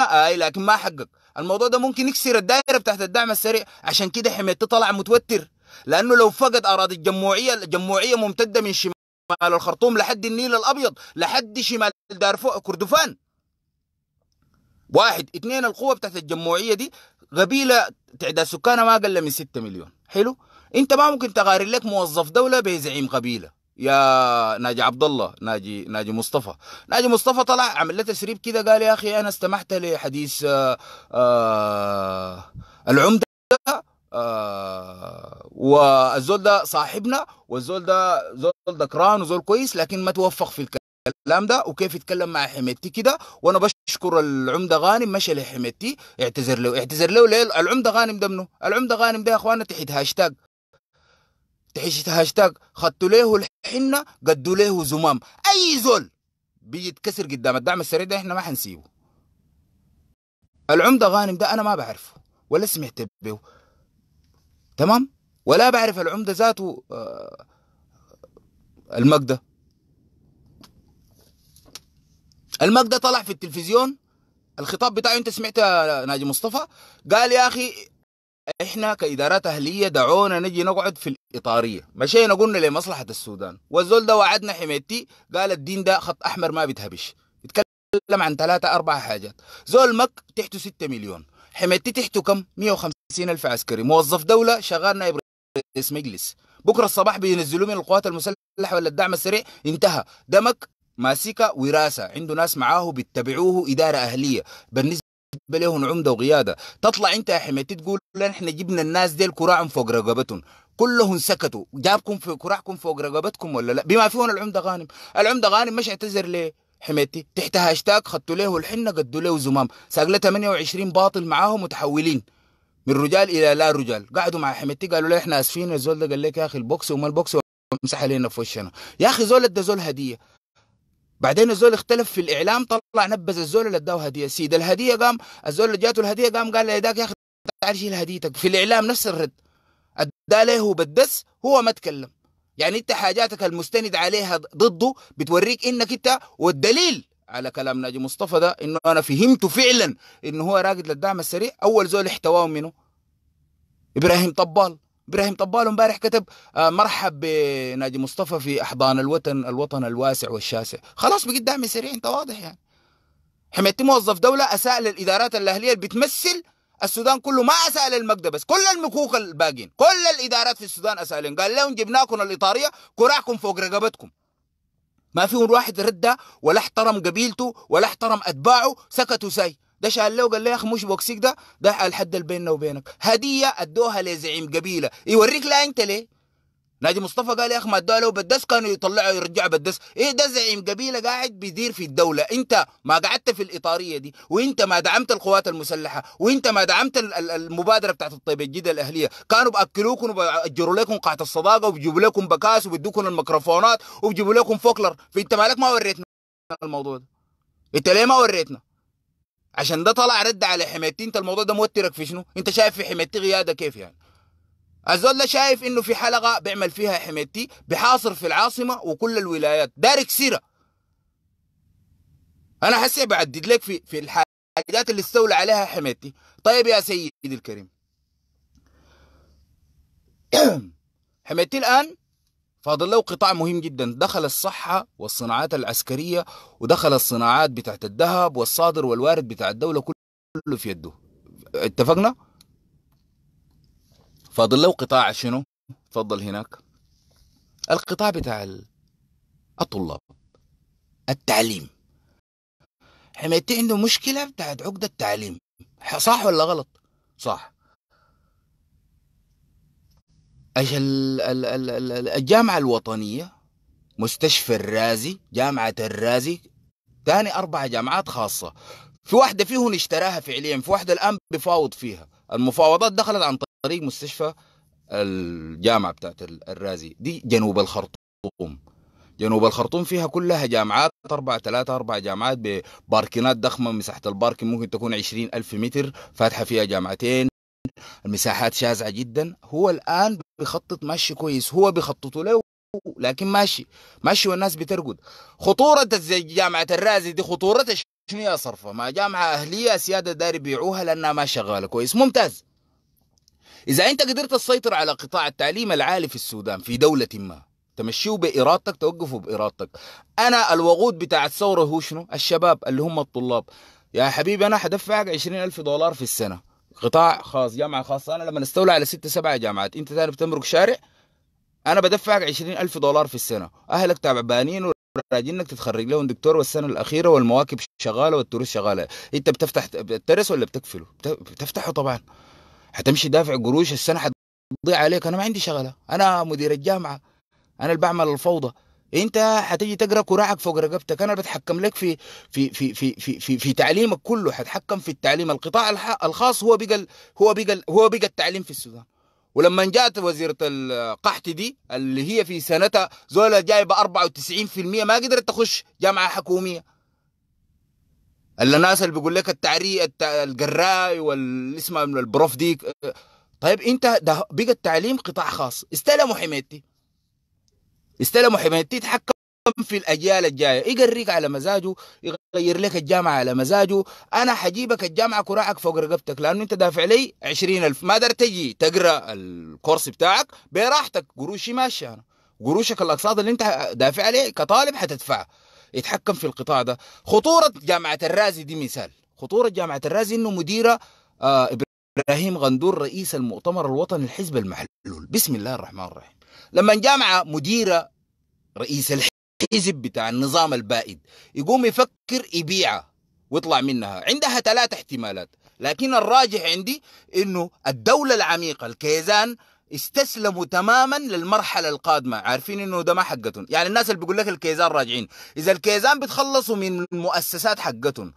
Speaker 1: اي آه، لكن ما حقق الموضوع ده ممكن يكسر الدائره بتاعت الدعم السريع عشان كده حميدتي طلع متوتر لانه لو فقد اراضي الجمعيه الجمعيه ممتده من شمال شمال الخرطوم لحد النيل الابيض لحد شمال دارفور كردفان واحد اثنين القوه بتاعت الجموعيه دي قبيله تعداد سكانها ما اقل من 6 مليون حلو انت ما ممكن تقارن لك موظف دوله بزعيم قبيله يا ناجي عبد الله ناجي ناجي مصطفى ناجي مصطفى طلع عمل له تسريب كده قال يا اخي انا استمعت لحديث آآ آه، آآ آه، العمده آه، والزول ده صاحبنا والزول ده زول ده كران وزول كويس لكن ما توفق في الكلام ده وكيف يتكلم مع حميدتي كده وانا بشكر العمده غانم مشى لحميدتي اعتذر له اعتذر له ليه العمده غانم ده منه العمده غانم ده يا اخوانا تحت هاشتاج تحت هاشتاج خدتوا له الحنه قدوا له زمام اي زول بيجي يتكسر قدام الدعم السريع ده احنا ما حنسيبه العمده غانم ده انا ما بعرفه ولا سمعت به تمام ولا بعرف العمده ذاته آه، المجده المجده طلع في التلفزيون الخطاب بتاعه انت سمعت يا ناجي مصطفى قال يا اخي احنا كادارات اهليه دعونا نجي نقعد في الاطاريه مشينا قلنا لمصلحه السودان والزول ده وعدنا حميتي قال الدين ده خط احمر ما بيتهبش يتكلم عن ثلاثة أربعة حاجات زول مك تحته ستة مليون حميتي تحته كم 150 ألف عسكري موظف دولة شغال نائب رئيس مجلس بكرة الصباح بينزلوه من القوات المسلحة ولا الدعم السريع انتهى دمك ماسكة وراثة عنده ناس معاه بيتبعوه إدارة أهلية بالنسبة لهم عمدة وقيادة تطلع انت يا حميتي تقول لنا احنا جبنا الناس ديل كراعهم فوق رقبتهم كلهم سكتوا جابكم في كراعكم فوق رقبتكم ولا لا بما فيهم العمدة غانم العمدة غانم مش اعتذر ليه حميتي تحت هاشتاج خدتوا له الحنة قدوا له زمام ساق له 28 باطل معاهم متحولين من رجال الى لا رجال قعدوا مع حميتي قالوا له احنا اسفين الزول ده قال لك يا اخي البوكس وما البوكس ومسح علينا في وشنا يا اخي زول ادى زول هديه بعدين الزول اختلف في الاعلام طلع نبذ الزول اللي اداه هديه سيد الهديه قام الزول اللي جاته الهديه قام قال له يا اخي تعال شيل هديتك في الاعلام نفس الرد ادى له وبدس هو ما تكلم يعني انت حاجاتك المستند عليها ضده بتوريك انك انت والدليل على كلام ناجي مصطفى ده انه انا فهمته فعلا انه هو راقد للدعم السريع اول زول احتواه منه ابراهيم طبال ابراهيم طبال امبارح كتب آه، مرحب بناجي مصطفى في احضان الوطن الوطن الواسع والشاسع خلاص بقيت دعم سريع انت واضح يعني حميتي موظف دوله اساء للادارات الاهليه اللي بتمثل السودان كله ما اسال المجد بس كل المكوك الباقين كل الادارات في السودان اسالين قال لهم جبناكم الاطاريه كراكم فوق رقبتكم ما فيهم واحد رد ولا احترم قبيلته ولا احترم اتباعه سكتوا ساي ده شال له قال له يا اخي مش بوكسيك ده ده الحد اللي بيننا وبينك هديه ادوها لزعيم قبيله يوريك لا انت ليه ناجي مصطفى قال يا اخي ما ادوها له بدس كانوا يطلعوا يرجعوا بدس ايه ده زعيم قبيله قاعد بيدير في الدوله انت ما قعدت في الاطاريه دي وانت ما دعمت القوات المسلحه وانت ما دعمت المبادره بتاعت الطيبه الجديده الاهليه كانوا باكلوكم وباجروا لكم قاعه الصداقه وبيجيبوا لكم بكاس وبيدوكم الميكروفونات وبيجيبوا لكم فوكلر فانت مالك ما وريتنا الموضوع ده انت ليه ما وريتنا عشان ده طلع رد على حمايتي انت الموضوع ده موترك في شنو انت شايف في حمايتي غياده كيف يعني الزول ده شايف انه في حلقه بيعمل فيها حميدتي بحاصر في العاصمه وكل الولايات دارك سيره انا حسي بعدد لك في في الحاجات اللي استولى عليها حميدتي طيب يا سيدي الكريم حميدتي الان فاضل له قطاع مهم جدا دخل الصحة والصناعات العسكرية ودخل الصناعات بتاعت الذهب والصادر والوارد بتاع الدولة كله في يده اتفقنا؟ فاضل له قطاع شنو؟ تفضل هناك القطاع بتاع الطلاب التعليم حميتي عنده مشكلة بتاعت عقدة التعليم صح ولا غلط؟ صح ايش الجامعة الوطنية مستشفى الرازي جامعة الرازي ثاني أربع جامعات خاصة في واحدة فيهم اشتراها فعليا في واحدة الآن بفاوض فيها المفاوضات دخلت عن طريق مستشفى الجامعة بتاعت الرازي دي جنوب الخرطوم جنوب الخرطوم فيها كلها جامعات أربعة ثلاثة أربع جامعات بباركنات ضخمة مساحة البارك ممكن تكون عشرين ألف متر فاتحة فيها جامعتين المساحات شاسعة جدا هو الآن بيخطط ماشي كويس هو بيخطط له لكن ماشي ماشي والناس بترقد خطورة جامعة الرازي دي خطورة شنو يا صرفة ما جامعة أهلية سيادة داري بيعوها لأنها ما شغالة كويس ممتاز إذا أنت قدرت تسيطر على قطاع التعليم العالي في السودان في دولة ما تمشيه بإرادتك توقفه بإرادتك أنا الوقود بتاع الثورة هو شنو الشباب اللي هم الطلاب يا حبيبي أنا حدفعك عشرين ألف دولار في السنة قطاع خاص جامعة خاصة أنا لما استولى على ستة سبعة جامعات أنت تاني بتمرق شارع أنا بدفعك عشرين ألف دولار في السنة أهلك تعبانين انك تتخرج لهم دكتور والسنه الاخيره والمواكب شغاله والتروس شغاله انت بتفتح الترس ولا بتقفله بتفتحه طبعا حتمشي دافع قروش السنه حتضيع عليك انا ما عندي شغله انا مدير الجامعه انا اللي بعمل الفوضى انت هتيجي تقرا كراعك فوق رقبتك انا بتحكم لك في في في في في في, في تعليمك كله حتحكم في التعليم القطاع الخاص هو بقى هو بقى هو بقى التعليم في السودان ولما جاءت وزيرة القحط دي اللي هي في سنتها زولا جايبة 94% ما قدرت تخش جامعة حكومية الناس اللي بيقول لك التعري الت... القراي والاسم من البروف ديك طيب انت ده بقى التعليم قطاع خاص استلموا حمايتي استلموا حمايتي تحكم في الاجيال الجايه يقريك على مزاجه يغير لك الجامعه على مزاجه انا حجيبك الجامعه كراعك فوق رقبتك لانه انت دافع لي 20000 ما قدرت تجي تقرا الكورس بتاعك براحتك قروشي ماشيه انا قروشك الاقساط اللي انت دافع عليه كطالب حتدفعها يتحكم في القطاع ده خطورة جامعة الرازي دي مثال خطورة جامعة الرازي انه مديرة آه، ابراهيم غندور رئيس المؤتمر الوطني الحزب المحلول بسم الله الرحمن الرحيم لما جامعة مديرة رئيس الحزب بتاع النظام البائد يقوم يفكر يبيعها ويطلع منها عندها ثلاثة احتمالات لكن الراجح عندي انه الدولة العميقة الكيزان استسلموا تماما للمرحلة القادمة عارفين انه ده ما حقتهم يعني الناس اللي بيقول لك الكيزان راجعين اذا الكيزان بيتخلصوا من المؤسسات حقتهم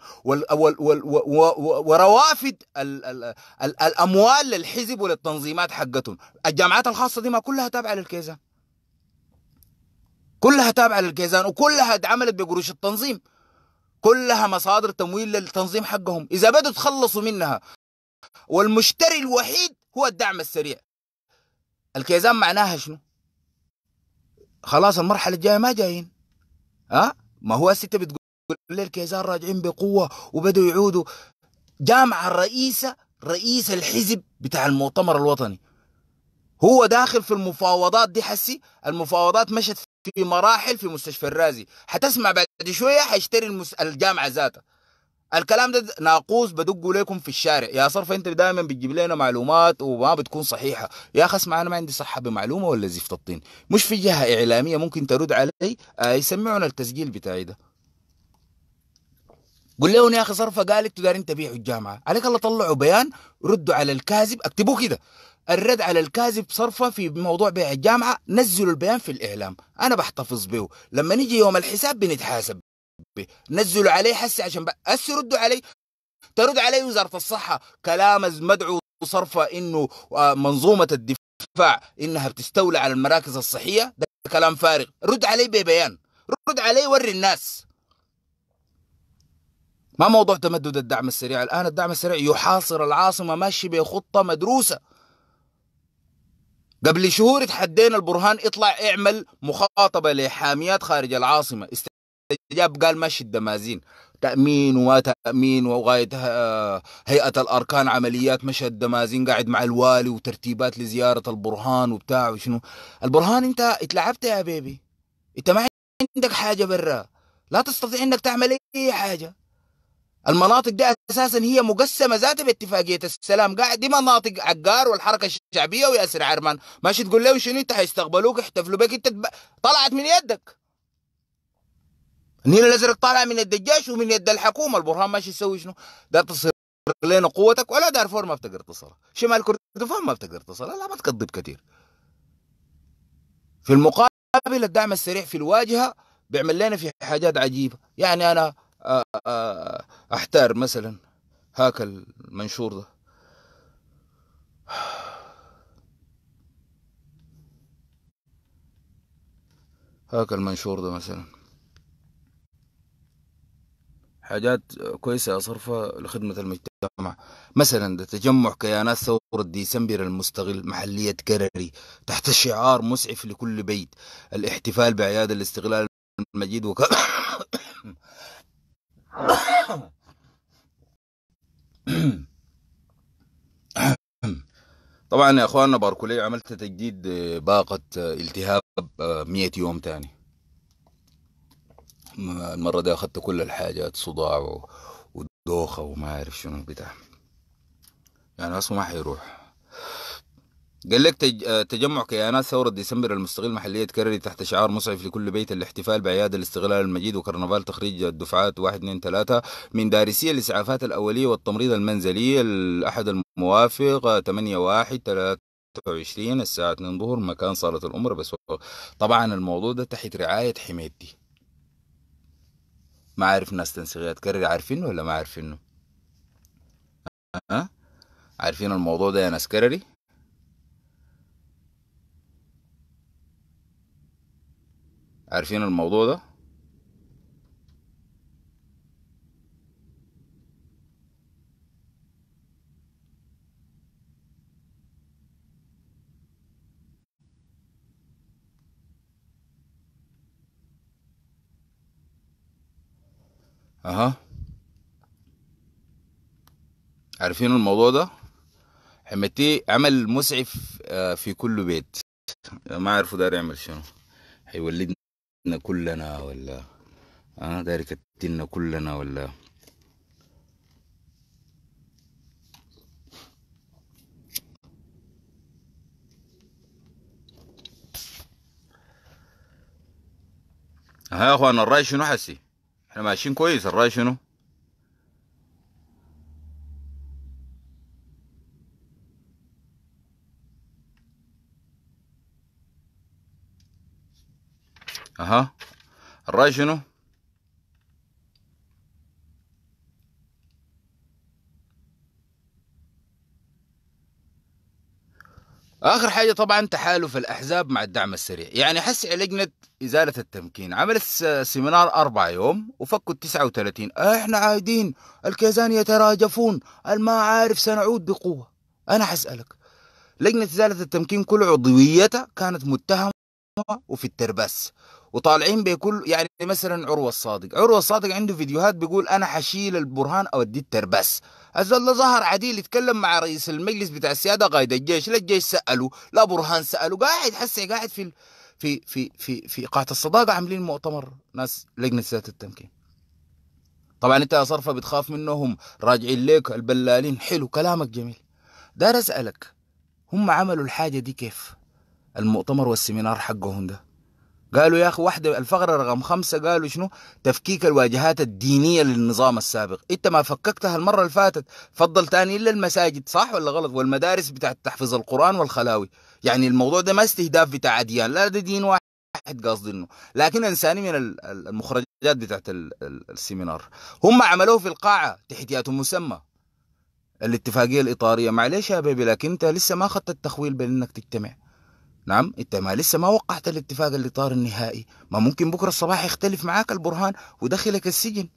Speaker 1: وروافد ال ال ال الاموال للحزب وللتنظيمات حقتهم الجامعات الخاصة دي ما كلها تابعة للكيزان كلها تابعة للكيزان وكلها اتعملت بقروش التنظيم كلها مصادر تمويل للتنظيم حقهم إذا بدوا تخلصوا منها والمشتري الوحيد هو الدعم السريع الكيزان معناها شنو خلاص المرحله الجايه ما جايين ها أه؟ ما هو الستة بتقول لي الكيزان راجعين بقوه وبدوا يعودوا جامعه الرئيسه رئيس الحزب بتاع المؤتمر الوطني هو داخل في المفاوضات دي حسي المفاوضات مشت في مراحل في مستشفى الرازي حتسمع بعد شويه حيشتري المس... الجامعه ذاتها الكلام ده ناقوس بدقه لكم في الشارع يا صرف انت دائما بتجيب لنا معلومات وما بتكون صحيحه يا اخي اسمع انا ما عندي صحه بمعلومه ولا زفت الطين مش في جهه اعلاميه ممكن ترد علي آه يسمعون التسجيل بتاعي ده قول لهم يا اخي صرفه قالت دارين تبيعوا الجامعه عليك الله طلعوا بيان ردوا على الكاذب اكتبوه كده الرد على الكاذب صرفه في موضوع بيع الجامعه نزلوا البيان في الاعلام انا بحتفظ به لما نيجي يوم الحساب بنتحاسب ربي نزلوا عليه هسه عشان هسه يردوا علي ترد علي وزاره الصحه كلام مدعو صرفه انه آه، منظومه الدفاع انها بتستولى على المراكز الصحيه ده كلام فارغ رد علي ببيان رد علي وري الناس ما موضوع تمدد الدعم السريع الآن الدعم السريع يحاصر العاصمة ماشي بخطة مدروسة قبل شهور تحدينا البرهان اطلع اعمل مخاطبة لحاميات خارج العاصمة جاب قال مشي الدمازين تأمين وتأمين وغاية آه، هيئة الأركان عمليات مشى الدمازين قاعد مع الوالي وترتيبات لزيارة البرهان وبتاع وشنو البرهان أنت اتلعبت يا بيبي أنت ما عندك حاجة برا لا تستطيع أنك تعمل أي حاجة المناطق دي اساسا هي مقسمه ذاتها باتفاقيه السلام قاعد دي مناطق عقار والحركه الشعبيه وياسر عرمان ماشي تقول له شنو انت هيستقبلوك يحتفلوا بك انت طلعت من يدك النيل الازرق طالع من يد الجيش ومن يد الحكومه البرهان ماشي يسوي شنو؟ دار تصير لنا قوتك ولا دارفور ما بتقدر تصلها شمال كردفان ما بتقدر تصلها لا ما تكذب كثير في المقابل الدعم السريع في الواجهه بيعمل لنا في حاجات عجيبه يعني انا آه، آه، احتار مثلا هاك المنشور ده هاك المنشور ده مثلا حاجات كويسة أصرفها لخدمة المجتمع مثلا ده تجمع كيانات ثورة ديسمبر المستغل محلية كرري تحت شعار مسعف لكل بيت الاحتفال بأعياد الاستغلال المجيد وك... طبعا يا اخواننا باركولي عملت تجديد باقة التهاب 100 آه، يوم تاني المرة دي أخدت كل الحاجات صداع ودوخة وما أعرف شنو بتاع يعني أصلا ما حيروح قال لك آه، تجمع كيانات ثورة ديسمبر المستقل محلية كرري تحت شعار مسعف لكل بيت الاحتفال بأعياد الاستغلال المجيد وكرنفال تخريج الدفعات واحد اثنين ثلاثة من دارسية الإسعافات الأولية والتمريض المنزلي الأحد الموافق 8 1 ثلاثة 26 الساعة 2 ظهر مكان صالة الأمر بس طبعا الموضوع ده تحت رعاية حميدي ما عارف ناس تنسيقيات كرري عارفينه ولا ما عارفينه ها أه؟ عارفين الموضوع ده يا ناس كرري عارفين الموضوع ده اها عارفين الموضوع ده حمتي عمل مسعف آه، في كل بيت ما عارفه داير يعمل شنو هيولدنا كلنا ولا اه داير يكتلنا كلنا ولا ها يا اخوان الراي شنو حسي احنا ماشيين كويس الراي شنو اها الراي شنو اخر حاجه طبعا تحالف الاحزاب مع الدعم السريع يعني حس لجنه ازاله التمكين عملت سيمينار اربع يوم وفكوا 39 احنا عايدين الكيزان يتراجفون الما عارف سنعود بقوه انا حسالك لجنه ازاله التمكين كل عضويتها كانت متهمه وفي الترباس وطالعين بكل يعني مثلا عروه الصادق عروه الصادق عنده فيديوهات بيقول انا حشيل البرهان او الترباس الزول ظهر عديل يتكلم مع رئيس المجلس بتاع السياده قائد الجيش لا الجيش ساله لا برهان ساله قاعد حسي قاعد في في في في في قاعه الصداقه عاملين مؤتمر ناس لجنه سياده التمكين طبعا انت يا صرفه بتخاف منهم راجعين ليك البلالين حلو كلامك جميل دار اسالك هم عملوا الحاجه دي كيف المؤتمر والسيمينار حقهم ده قالوا يا اخي واحده الفقره رقم خمسه قالوا شنو؟ تفكيك الواجهات الدينيه للنظام السابق، انت ما فككتها المره اللي فاتت، فضل ثاني الا المساجد صح ولا غلط؟ والمدارس بتاعت تحفيظ القران والخلاوي، يعني الموضوع ده ما استهداف بتاع اديان، لا ده دين واحد قصدي انه، لكن انساني من المخرجات بتاعت السيمينار، هم عملوه في القاعه تحتيات مسمى، الاتفاقيه الاطاريه معلش يا بيبي لكن انت لسه ما اخذت التخويل بين انك تجتمع نعم انت ما لسه ما وقعت الاتفاق الاطار النهائي ما ممكن بكره الصباح يختلف معاك البرهان ودخلك السجن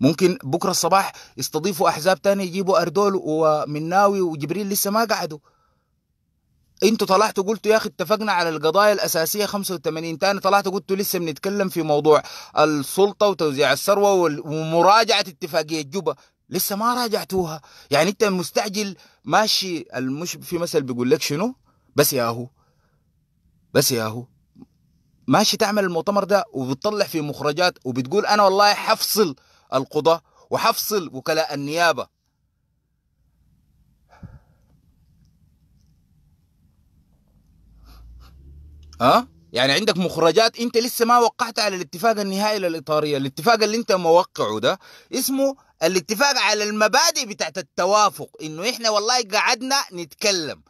Speaker 1: ممكن بكره الصباح يستضيفوا احزاب تانية يجيبوا اردول ومناوي وجبريل لسه ما قعدوا انتوا طلعتوا قلتوا يا اخي اتفقنا على القضايا الاساسيه 85 تاني طلعتوا قلتوا لسه بنتكلم في موضوع السلطه وتوزيع الثروه ومراجعه اتفاقيه جوبا لسه ما راجعتوها يعني انت مستعجل ماشي المش في مثل بيقول لك شنو بس يا هو بس يا هو ماشي تعمل المؤتمر ده وبتطلع في مخرجات وبتقول انا والله حفصل القضاة وحفصل وكلاء النيابة ها أه؟ يعني عندك مخرجات انت لسه ما وقعت على الاتفاق النهائي للاطاريه الاتفاق اللي انت موقعه ده اسمه الاتفاق على المبادئ بتاعت التوافق انه احنا والله قعدنا نتكلم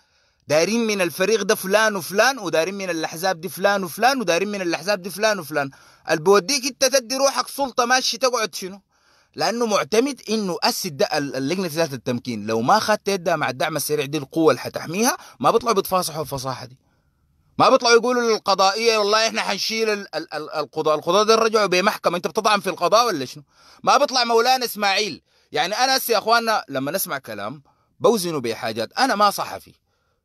Speaker 1: دارين من الفريق ده فلان وفلان ودارين من الاحزاب دي فلان وفلان ودارين من الاحزاب دي فلان وفلان اللي بوديك انت تدي روحك سلطه ماشي تقعد شنو لانه معتمد انه اسد اللجنه ذات التمكين لو ما خدت يدها مع الدعم السريع دي القوه اللي حتحميها ما بيطلعوا بيتفاصحوا الفصاحه دي ما بيطلعوا يقولوا للقضائيه والله احنا حنشيل القضاء القضاء ده رجعوا بمحكمه انت بتطعن في القضاء ولا شنو ما بيطلع مولانا اسماعيل يعني انا يا اخواننا لما نسمع كلام بوزنه بحاجات انا ما صحفي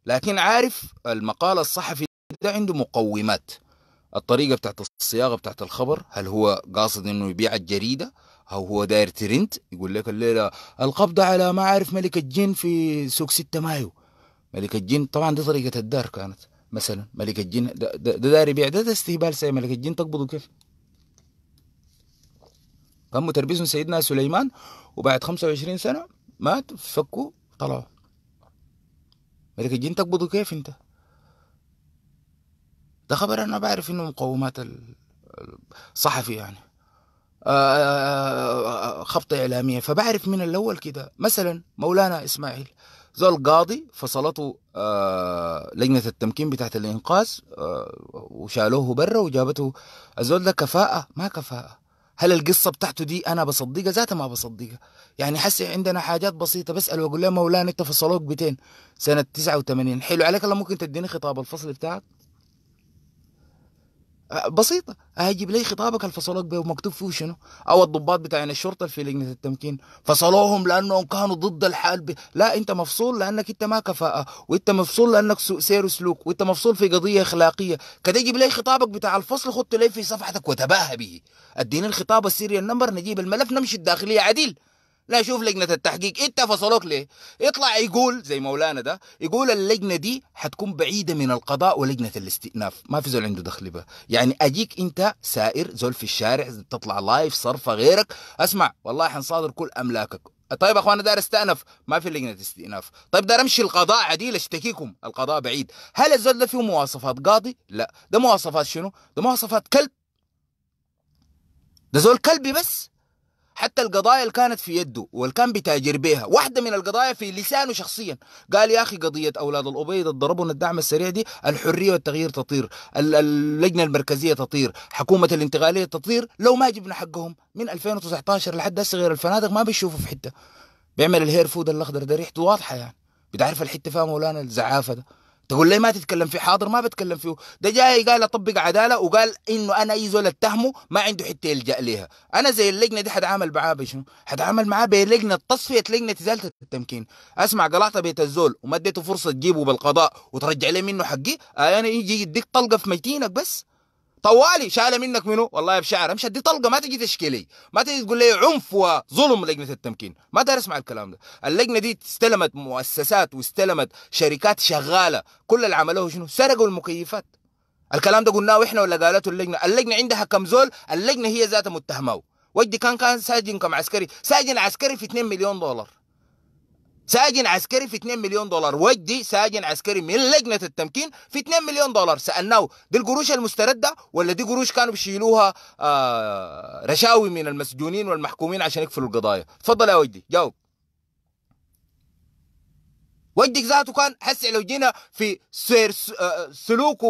Speaker 1: لكن عارف المقال الصحفي ده عنده مقومات الطريقه بتاعت الصياغه بتاعت الخبر هل هو قاصد انه يبيع الجريده او هو داير ترند يقول لك الليله القبض على ما عارف ملك الجن في سوق 6 مايو ملك الجن طبعا دي طريقه الدار كانت مثلا ملك الجن ده, ده, داير يبيع ده, ده استهبال سي ملك الجن تقبضه كيف قاموا تربيزهم سيدنا سليمان وبعد 25 سنه مات فكوا طلعوا لكن الجين تقبضه كيف انت ده خبر انا بعرف انه مقومات الصحفي يعني آه، آه، آه، خبطة إعلامية فبعرف من الأول كده مثلا مولانا إسماعيل زول قاضي فصلته لجنة التمكين بتاعت الإنقاذ وشالوه برا وجابته الزول ده كفاءة ما كفاءة هل القصه بتاعته دي انا بصدقها ذاتها ما بصدقها يعني حسي عندنا حاجات بسيطه بسال واقول لها مولانا انت فصلوك 200 سنه 89 حلو عليك الله ممكن تديني خطاب الفصل بتاعك بسيطة أجيب لي خطابك الفصلوك به ومكتوب فيه شنو أو الضباط بتاعين الشرطة في لجنة التمكين فصلوهم لأنهم كانوا ضد الحال بي. لا أنت مفصول لأنك أنت ما كفاءة وأنت مفصول لأنك سير وسلوك وأنت مفصول في قضية أخلاقية كده أجيب لي خطابك بتاع الفصل خدته لي في صفحتك وتباهى به اديني الخطاب السيريال نمبر نجيب الملف نمشي الداخلية عديل لا شوف لجنه التحقيق انت إيه فصلوك ليه يطلع يقول زي مولانا ده يقول اللجنه دي حتكون بعيده من القضاء ولجنه الاستئناف ما في زول عنده دخل بها يعني اجيك انت سائر زول في الشارع تطلع لايف صرفه غيرك اسمع والله حنصادر كل املاكك طيب اخوانا داير استأنف ما في لجنه استئناف طيب داير امشي القضاء عديل اشتكيكم القضاء بعيد هل الزول ده فيه مواصفات قاضي لا ده مواصفات شنو ده مواصفات كلب ده زول كلبي بس حتى القضايا اللي كانت في يده واللي كان بيتاجر بيها واحدة من القضايا في لسانه شخصيا قال يا أخي قضية أولاد الأبيض ضربنا الدعم السريع دي الحرية والتغيير تطير اللجنة المركزية تطير حكومة الانتقالية تطير لو ما جبنا حقهم من 2019 لحد هسه غير الفنادق ما بيشوفوا في حتة بيعمل الهير فود الأخضر ده ريحته واضحة يعني بتعرف الحتة فيها مولانا الزعافة ده تقول لي ما تتكلم في حاضر ما بتكلم فيه ده جاي قال اطبق عداله وقال انه انا اي زول اتهمه ما عنده حته يلجا ليها انا زي اللجنه دي حتعامل معاه بشنو حتعامل معاه بلجنه تصفيه لجنه ازاله التمكين اسمع قلعت بيت الزول وما اديته فرصه تجيبه بالقضاء وترجع لي منه حقي انا آه، يعني يجي يديك طلقه في ميتينك بس طوالي شال منك منو والله بشعر امشي ادي طلقه ما تجي تشكي لي ما تجي تقول لي عنف وظلم لجنه التمكين ما دار اسمع الكلام ده اللجنه دي استلمت مؤسسات واستلمت شركات شغاله كل اللي عملوه شنو سرقوا المكيفات الكلام ده قلناه احنا ولا قالته اللجنه اللجنه عندها كم زول اللجنه هي ذاتها متهمه ودي كان كان ساجن كم عسكري ساجن عسكري في 2 مليون دولار ساجن عسكري في 2 مليون دولار ودي ساجن عسكري من لجنه التمكين في 2 مليون دولار سالناه دي القروش المسترده ولا دي قروش كانوا بيشيلوها آه رشاوي من المسجونين والمحكومين عشان يكفلوا القضايا تفضل يا ودي جاوب وجدك ذاته كان حسي لو جينا في سير آه، سلوك آه،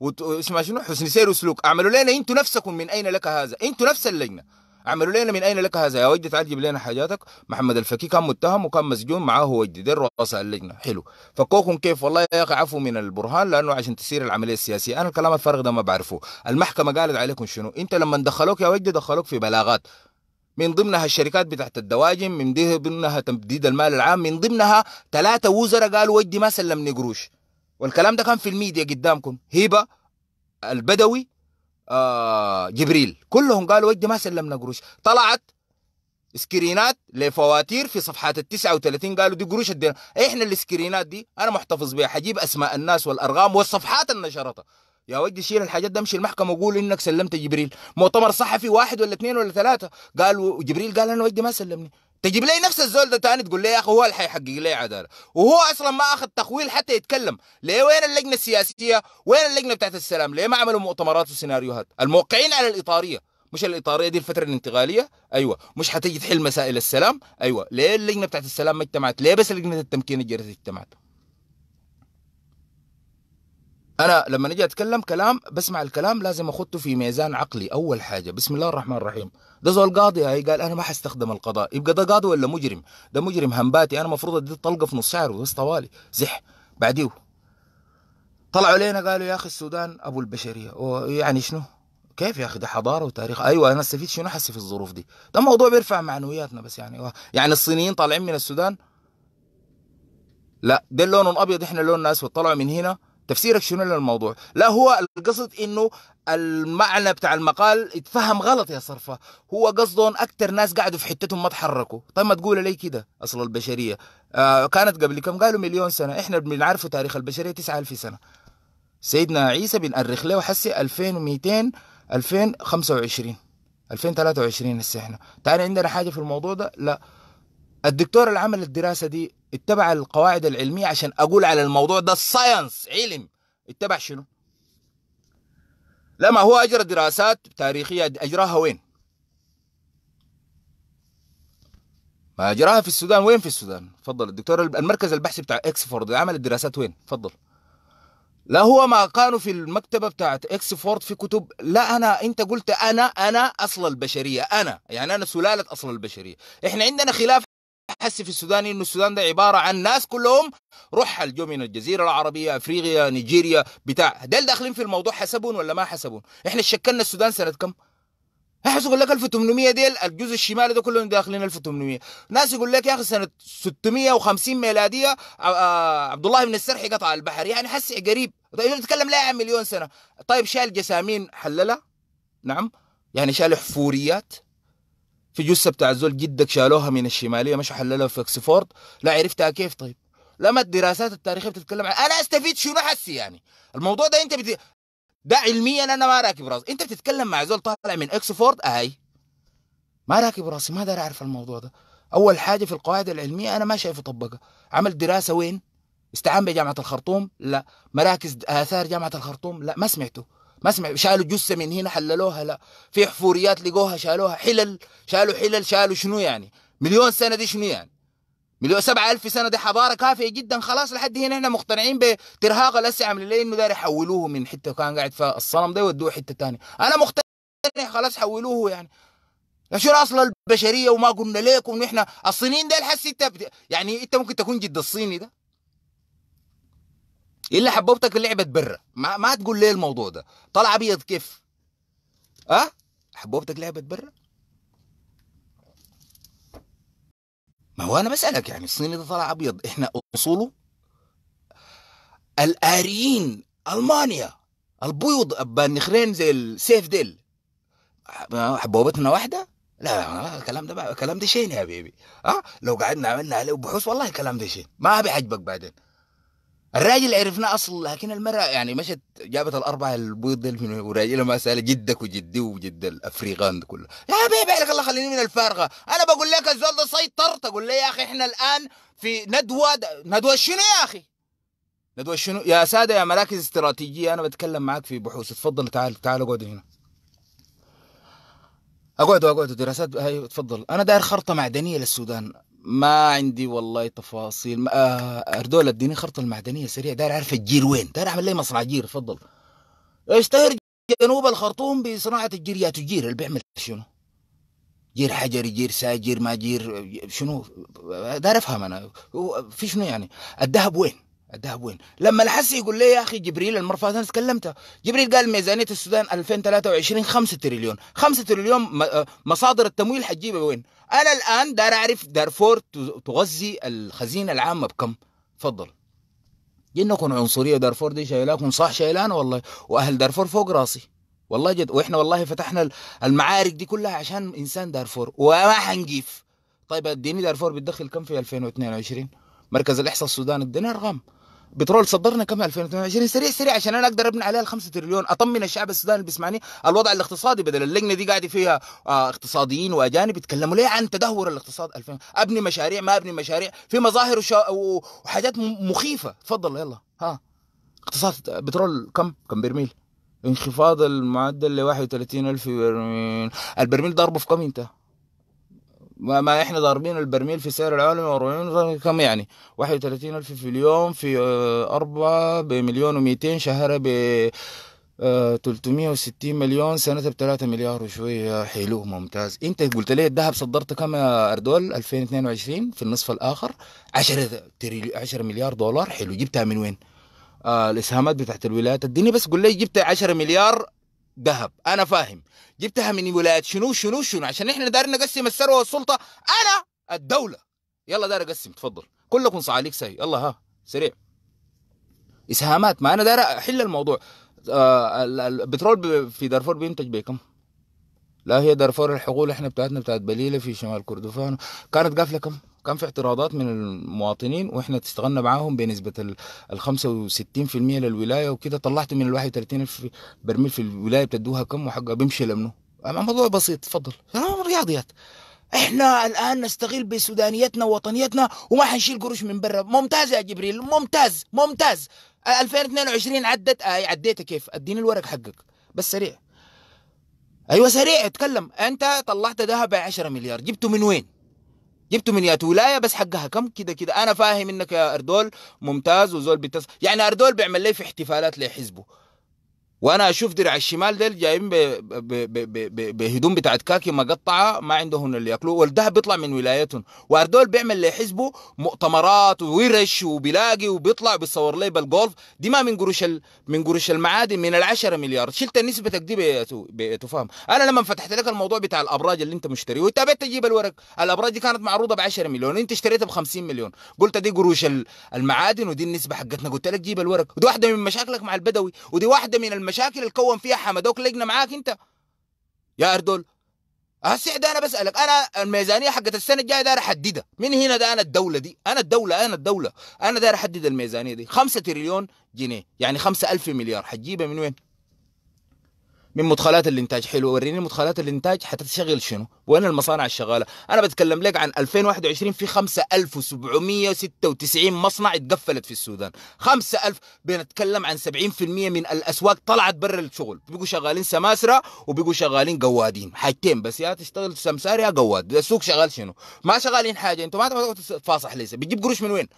Speaker 1: و... و... اسمها شنو حسن سير وسلوك اعملوا لنا انتوا نفسكم من اين لك هذا انتوا نفس اللجنه عملوا لنا من اين لك هذا يا وجدي تعال جيب لنا حاجاتك محمد الفكي كان متهم وكان مسجون معاه وجدي دير رؤساء اللجنه حلو فكوكم كيف والله يا اخي عفوا من البرهان لانه عشان تسير العمليه السياسيه انا الكلام الفارغ ده ما بعرفه المحكمه قالت عليكم شنو انت لما دخلوك يا وجدي دخلوك في بلاغات من ضمنها الشركات بتاعت الدواجن من ضمنها تمديد المال العام من ضمنها ثلاثة وزراء قالوا وجدي ما سلمني قروش والكلام ده كان في الميديا قدامكم هبة البدوي آه، جبريل كلهم قالوا وجه ما سلمنا قروش طلعت سكرينات لفواتير في صفحات ال 39 قالوا دي قروش الدين احنا السكرينات دي انا محتفظ بها حجيب اسماء الناس والارقام والصفحات النشرطة يا ودي شيل الحاجات ده امشي المحكمه وقول انك سلمت جبريل مؤتمر صحفي واحد ولا اثنين ولا ثلاثه قالوا جبريل قال انا ودي ما سلمني تجيب لي نفس الزول ده تاني تقول لي يا اخي هو اللي حيحقق لي عداله وهو اصلا ما اخذ تخويل حتى يتكلم ليه وين اللجنه السياسيه وين اللجنه بتاعت السلام ليه ما عملوا مؤتمرات وسيناريوهات الموقعين على الاطاريه مش الاطاريه دي الفتره الانتقاليه ايوه مش حتيجي تحل مسائل السلام ايوه ليه اللجنه بتاعت السلام ما اجتمعت ليه بس لجنه التمكين الجاريه اجتمعت انا لما نجي اتكلم كلام بسمع الكلام لازم اخطه في ميزان عقلي اول حاجه بسم الله الرحمن الرحيم ده زول قاضي هاي قال انا ما حستخدم القضاء يبقى ده قاضي ولا مجرم ده مجرم همباتي انا المفروض ادي طلقه في نص شعره بس طوالي زح بعديه طلعوا لينا قالوا يا اخي السودان ابو البشريه يعني شنو كيف يا اخي ده حضاره وتاريخ ايوه انا استفيد شنو حسي في الظروف دي ده موضوع بيرفع معنوياتنا بس يعني يعني الصينيين طالعين من السودان لا ده لونهم ابيض احنا لوننا اسود طلعوا من هنا تفسيرك شنو للموضوع لا هو القصد انه المعنى بتاع المقال اتفهم غلط يا صرفه هو قصدهم اكتر ناس قعدوا في حتتهم ما تحركوا طيب ما تقول لي كده اصل البشريه آه كانت قبل كم قالوا مليون سنه احنا بنعرف تاريخ البشريه 9000 سنه سيدنا عيسى بنأرخ له حسي 2200 2025 2023 هسه احنا تعالى عندنا حاجه في الموضوع ده لا الدكتور اللي عمل الدراسة دي اتبع القواعد العلمية عشان أقول على الموضوع ده ساينس علم اتبع شنو؟ لما هو أجرى دراسات تاريخية أجراها وين؟ ما أجراها في السودان وين في السودان؟ تفضل الدكتور المركز البحثي بتاع إكسفورد عمل الدراسات وين؟ تفضل لا هو ما كانوا في المكتبة بتاعت إكسفورد في كتب لا أنا أنت قلت أنا أنا أصل البشرية أنا يعني أنا سلالة أصل البشرية إحنا عندنا خلاف حس في السودان انه السودان ده عباره عن ناس كلهم رحل جو من الجزيره العربيه افريقيا نيجيريا بتاع ديل داخلين في الموضوع حسبون ولا ما حسبون احنا شكلنا السودان سنه كم احس يقول لك 1800 ديل الجزء الشمالي ده كلهم داخلين 1800 ناس يقول لك يا اخي سنه 650 ميلاديه عبد الله بن السرحي قطع البحر يعني حس قريب طيب نتكلم لا عن مليون سنه طيب شال جسامين حللها نعم يعني شال حفوريات في جثه بتاع زول جدك شالوها من الشماليه مش حللها في اكسفورد لا عرفتها كيف طيب لما الدراسات التاريخيه بتتكلم عن انا استفيد شنو حسي يعني الموضوع ده انت بت... ده علميا انا ما راكب راسي انت بتتكلم مع زول طالع من اكسفورد اهي ما راكب راسي ما داري اعرف الموضوع ده اول حاجه في القواعد العلميه انا ما شايف اطبقها عمل دراسه وين استعان بجامعه الخرطوم لا مراكز اثار جامعه الخرطوم لا ما سمعته ما اسمع شالوا جثه من هنا حللوها لا في حفوريات لقوها شالوها حلل شالوا حلل شالوا شنو يعني مليون سنه دي شنو يعني مليون سبعة ألف سنة دي حضارة كافية جدا خلاص لحد هنا احنا مقتنعين بترهاق الأسعى من ليه إنه داير يحولوه من حتة كان قاعد في الصنم ده يودوه حتة تانية أنا مقتنع خلاص حولوه يعني, يعني شو أصل البشرية وما قلنا لكم إحنا الصينيين ده الحس أنت يعني أنت ممكن تكون جد الصيني ده ايه اللي حببتك في لعبه تبرق ما, ما تقول ليه الموضوع ده طالع ابيض كيف اه حببتك لعبه برا ما هو انا بسالك يعني الصيني ده طالع ابيض احنا اصوله الاريين المانيا البيض البنخرين زي السيف ديل حبوبتنا واحده لا الكلام ده بقى. الكلام ده شين يا بيبي ها أه؟ لو قعدنا عملنا عليه بحوث والله الكلام ده شين ما بيعجبك بعدين الراجل عرفنا اصل لكن المراه يعني مشت جابت الاربعه البيض وراجلها ما سالت جدك وجدي وجد الافريقان كله يا بيبي عليك الله خليني من الفارغه انا بقول لك الزول ده سيطر تقول لي يا اخي احنا الان في ندوه ندوه شنو يا اخي ندوه شنو يا ساده يا مراكز استراتيجيه انا بتكلم معاك في بحوث تفضل تعال تعال اقعد هنا اقعدوا اقعدوا دراسات هاي تفضل انا داير خرطه معدنيه للسودان ما عندي والله تفاصيل آه اردول اديني خرطه المعدنيه سريع داير اعرف الجير وين داير اعمل لي مصنع جير تفضل اشتهر جنوب الخرطوم بصناعه الجيريات الجير اللي بيعمل شنو جير حجري جير ساجير ما جير شنو داير افهم انا في شنو يعني الذهب وين الذهب وين لما الحس يقول لي يا اخي جبريل المره فاتت انا تكلمتها جبريل قال ميزانيه السودان 2023 5 تريليون 5 تريليون آه، مصادر التمويل حتجيبها وين انا الان دار اعرف دارفور تغذي الخزينه العامه بكم تفضل جنكم عنصريه دارفور دي شايلاكم صح شايلانا والله واهل دارفور فوق راسي والله جد واحنا والله فتحنا المعارك دي كلها عشان انسان دارفور وما حنجيف طيب اديني دارفور بتدخل كم في 2022 مركز الاحصاء السوداني اديني ارقام بترول صدرنا كم 2022 سريع سريع عشان انا اقدر ابني عليها ال 5 تريليون اطمن الشعب السوداني اللي بيسمعني الوضع الاقتصادي بدل اللجنه دي قاعده فيها آه، اقتصاديين واجانب يتكلموا ليه عن تدهور الاقتصاد 2000 ابني مشاريع ما ابني مشاريع في مظاهر وشا... وحاجات مخيفه تفضل يلا ها اقتصاد بترول كم كم برميل انخفاض المعدل ل 31000 برميل البرميل ضربه في كم انت ما ما احنا ضاربين البرميل في سعر العالمي 40 كم يعني 31 الف في اليوم في آه، أربعة بمليون و200 شهر ب 360 آه، مليون سنة ب 3 مليار وشوية حلو ممتاز انت قلت لي الذهب صدرت كم يا اردول 2022 في النصف الاخر 10 تريلي 10 مليار دولار حلو جبتها من وين؟ آه الاسهامات بتاعت الولايات اديني بس قول لي جبت 10 مليار ذهب انا فاهم جبتها من ولايه شنو شنو شنو عشان احنا دايرين نقسم الثروه والسلطه انا الدوله يلا داير اقسم تفضل كلكم صعاليك سهي يلا ها سريع اسهامات ما انا داير احل الموضوع آه البترول في دارفور بينتج بكم لا هي دارفور الحقول احنا بتاعتنا بتاعت بليله في شمال كردفان كانت قافله كم كان في اعتراضات من المواطنين واحنا اشتغلنا معاهم بنسبه ال 65% للولايه وكده طلعت من ال 31000 برميل في الولايه بتدوها كم وحقها بيمشي لمنه الموضوع بسيط اتفضل رياضيات احنا الان نستغل بسودانيتنا ووطنيتنا وما حنشيل قروش من برا ممتاز يا جبريل ممتاز ممتاز 2022 عدت اي آه، عديتها كيف اديني الورق حقك بس سريع ايوه سريع اتكلم انت طلعت ذهب 10 مليار جبته من وين جبتوا من يات ولايه بس حقها كم كده كده انا فاهم انك يا اردول ممتاز وزول بتص يعني اردول بيعمل لي في احتفالات لحزبه وانا اشوف درع الشمال ديل جايين بهدوم بتاعت كاكي مقطعه ما عندهم اللي ياكلوه والذهب بيطلع من ولايتهم واردول بيعمل لحزبه مؤتمرات وورش وبيلاقي وبيطلع بيصور لي بالجولف دي ما من قروش من قروش المعادن من العشرة مليار شلت نسبتك دي بتفهم انا لما فتحت لك الموضوع بتاع الابراج اللي انت مشتريه وانت بيت تجيب الورق الابراج دي كانت معروضه ب 10 مليون انت اشتريتها ب 50 مليون قلت دي قروش المعادن ودي النسبه حقتنا قلت لك جيب الورق ودي واحده من مشاكلك مع البدوي ودي واحده من المشاكل المشاكل اللي كون فيها حمدوك لجنه معاك انت يا اردول هسه ده انا بسالك انا الميزانيه حقت السنه الجايه داير احددها من هنا ده انا الدوله دي انا الدوله انا الدوله انا داير احدد الميزانيه دي 5 تريليون جنيه يعني 5000 مليار حتجيبها من وين من مدخلات الانتاج حلو وريني مدخلات الانتاج حتشغل شنو وين المصانع الشغاله انا بتكلم لك عن 2021 في 5796 مصنع اتقفلت في السودان 5000 بنتكلم عن 70% من الاسواق طلعت برا الشغل بيقوا شغالين سماسره وبيقوا شغالين قوادين حاجتين بس يا تشتغل سمسار يا قواد السوق شغال شنو ما شغالين حاجه انتوا ما تفاصح ليس بتجيب قروش من وين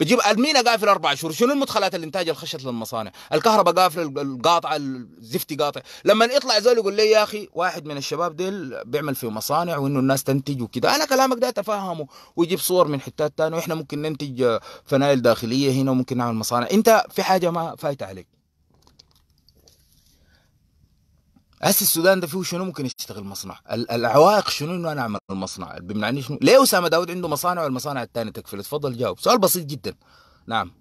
Speaker 1: بتجيب المينا قافل اربع شهور شنو المدخلات الانتاج اللي خشت للمصانع الكهرباء قافل القاطعه الزفتي قاطع لما يطلع زول يقول لي يا اخي واحد من الشباب ديل بيعمل في مصانع وانه الناس تنتج وكذا انا كلامك ده اتفهمه ويجيب صور من حتات ثانيه واحنا ممكن ننتج فنايل داخليه هنا وممكن نعمل مصانع انت في حاجه ما فايته عليك هسه السودان ده فيه شنو ممكن يشتغل مصنع العوائق شنو انه انا اعمل المصنع بمعنى شنو ليه اسامه داود عنده مصانع والمصانع الثانيه تكفل تفضل جاوب سؤال بسيط جدا نعم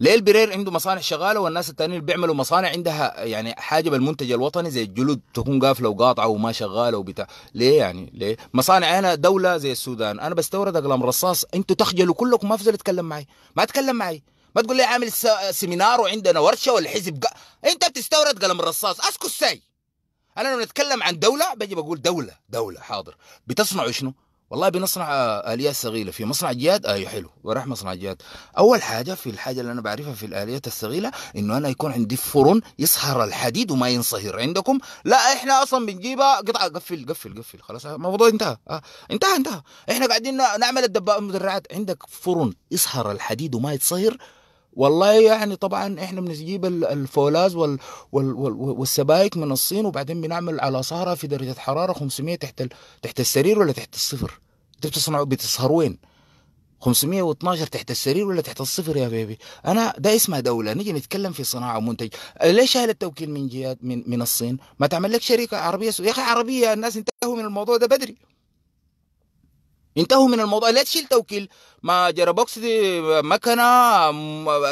Speaker 1: ليه البرير عنده مصانع شغاله والناس الثانيين اللي بيعملوا مصانع عندها يعني حاجه بالمنتج الوطني زي الجلود تكون قافله وقاطعه وما شغاله وبتاع ليه يعني ليه مصانع انا دوله زي السودان انا بستورد اقلام رصاص انتوا تخجلوا كلكم ما تفضلوا تتكلم معي ما تكلم معي ما تقول لي عامل سيمينار وعندنا ورشه ولا حزب انت بتستورد قلم الرصاص اسكت ساي انا لو نتكلم عن دوله باجي بقول دوله دوله حاضر بتصنعوا شنو؟ والله بنصنع آه، اليات صغيره في مصنع جياد اي آه حلو وراح مصنع جياد اول حاجه في الحاجه اللي انا بعرفها في الاليات الصغيره انه انا يكون عندي فرن يصهر الحديد وما ينصهر عندكم لا احنا اصلا بنجيبها قطعه قفل قفل قفل خلاص آه، الموضوع انتهى آه. انتهى انتهى احنا قاعدين نعمل الدبابات المدرعات عندك فرن يصهر الحديد وما يتصهر والله يعني طبعا احنا بنجيب الفولاذ وال وال وال والسبايك من الصين وبعدين بنعمل على سهره في درجه حراره 500 تحت ال... تحت السرير ولا تحت الصفر؟ انت بتصنعوا بتسهر وين؟ 512 تحت السرير ولا تحت الصفر يا بيبي انا ده اسمها دوله نيجي نتكلم في صناعه ومنتج ليش اهل التوكيل من جهات من, من الصين ما تعمل لك شركه عربيه يا اخي عربيه الناس انتهوا من الموضوع ده بدري انتهوا من الموضوع لا تشيل توكيل ما بوكس دي مكنه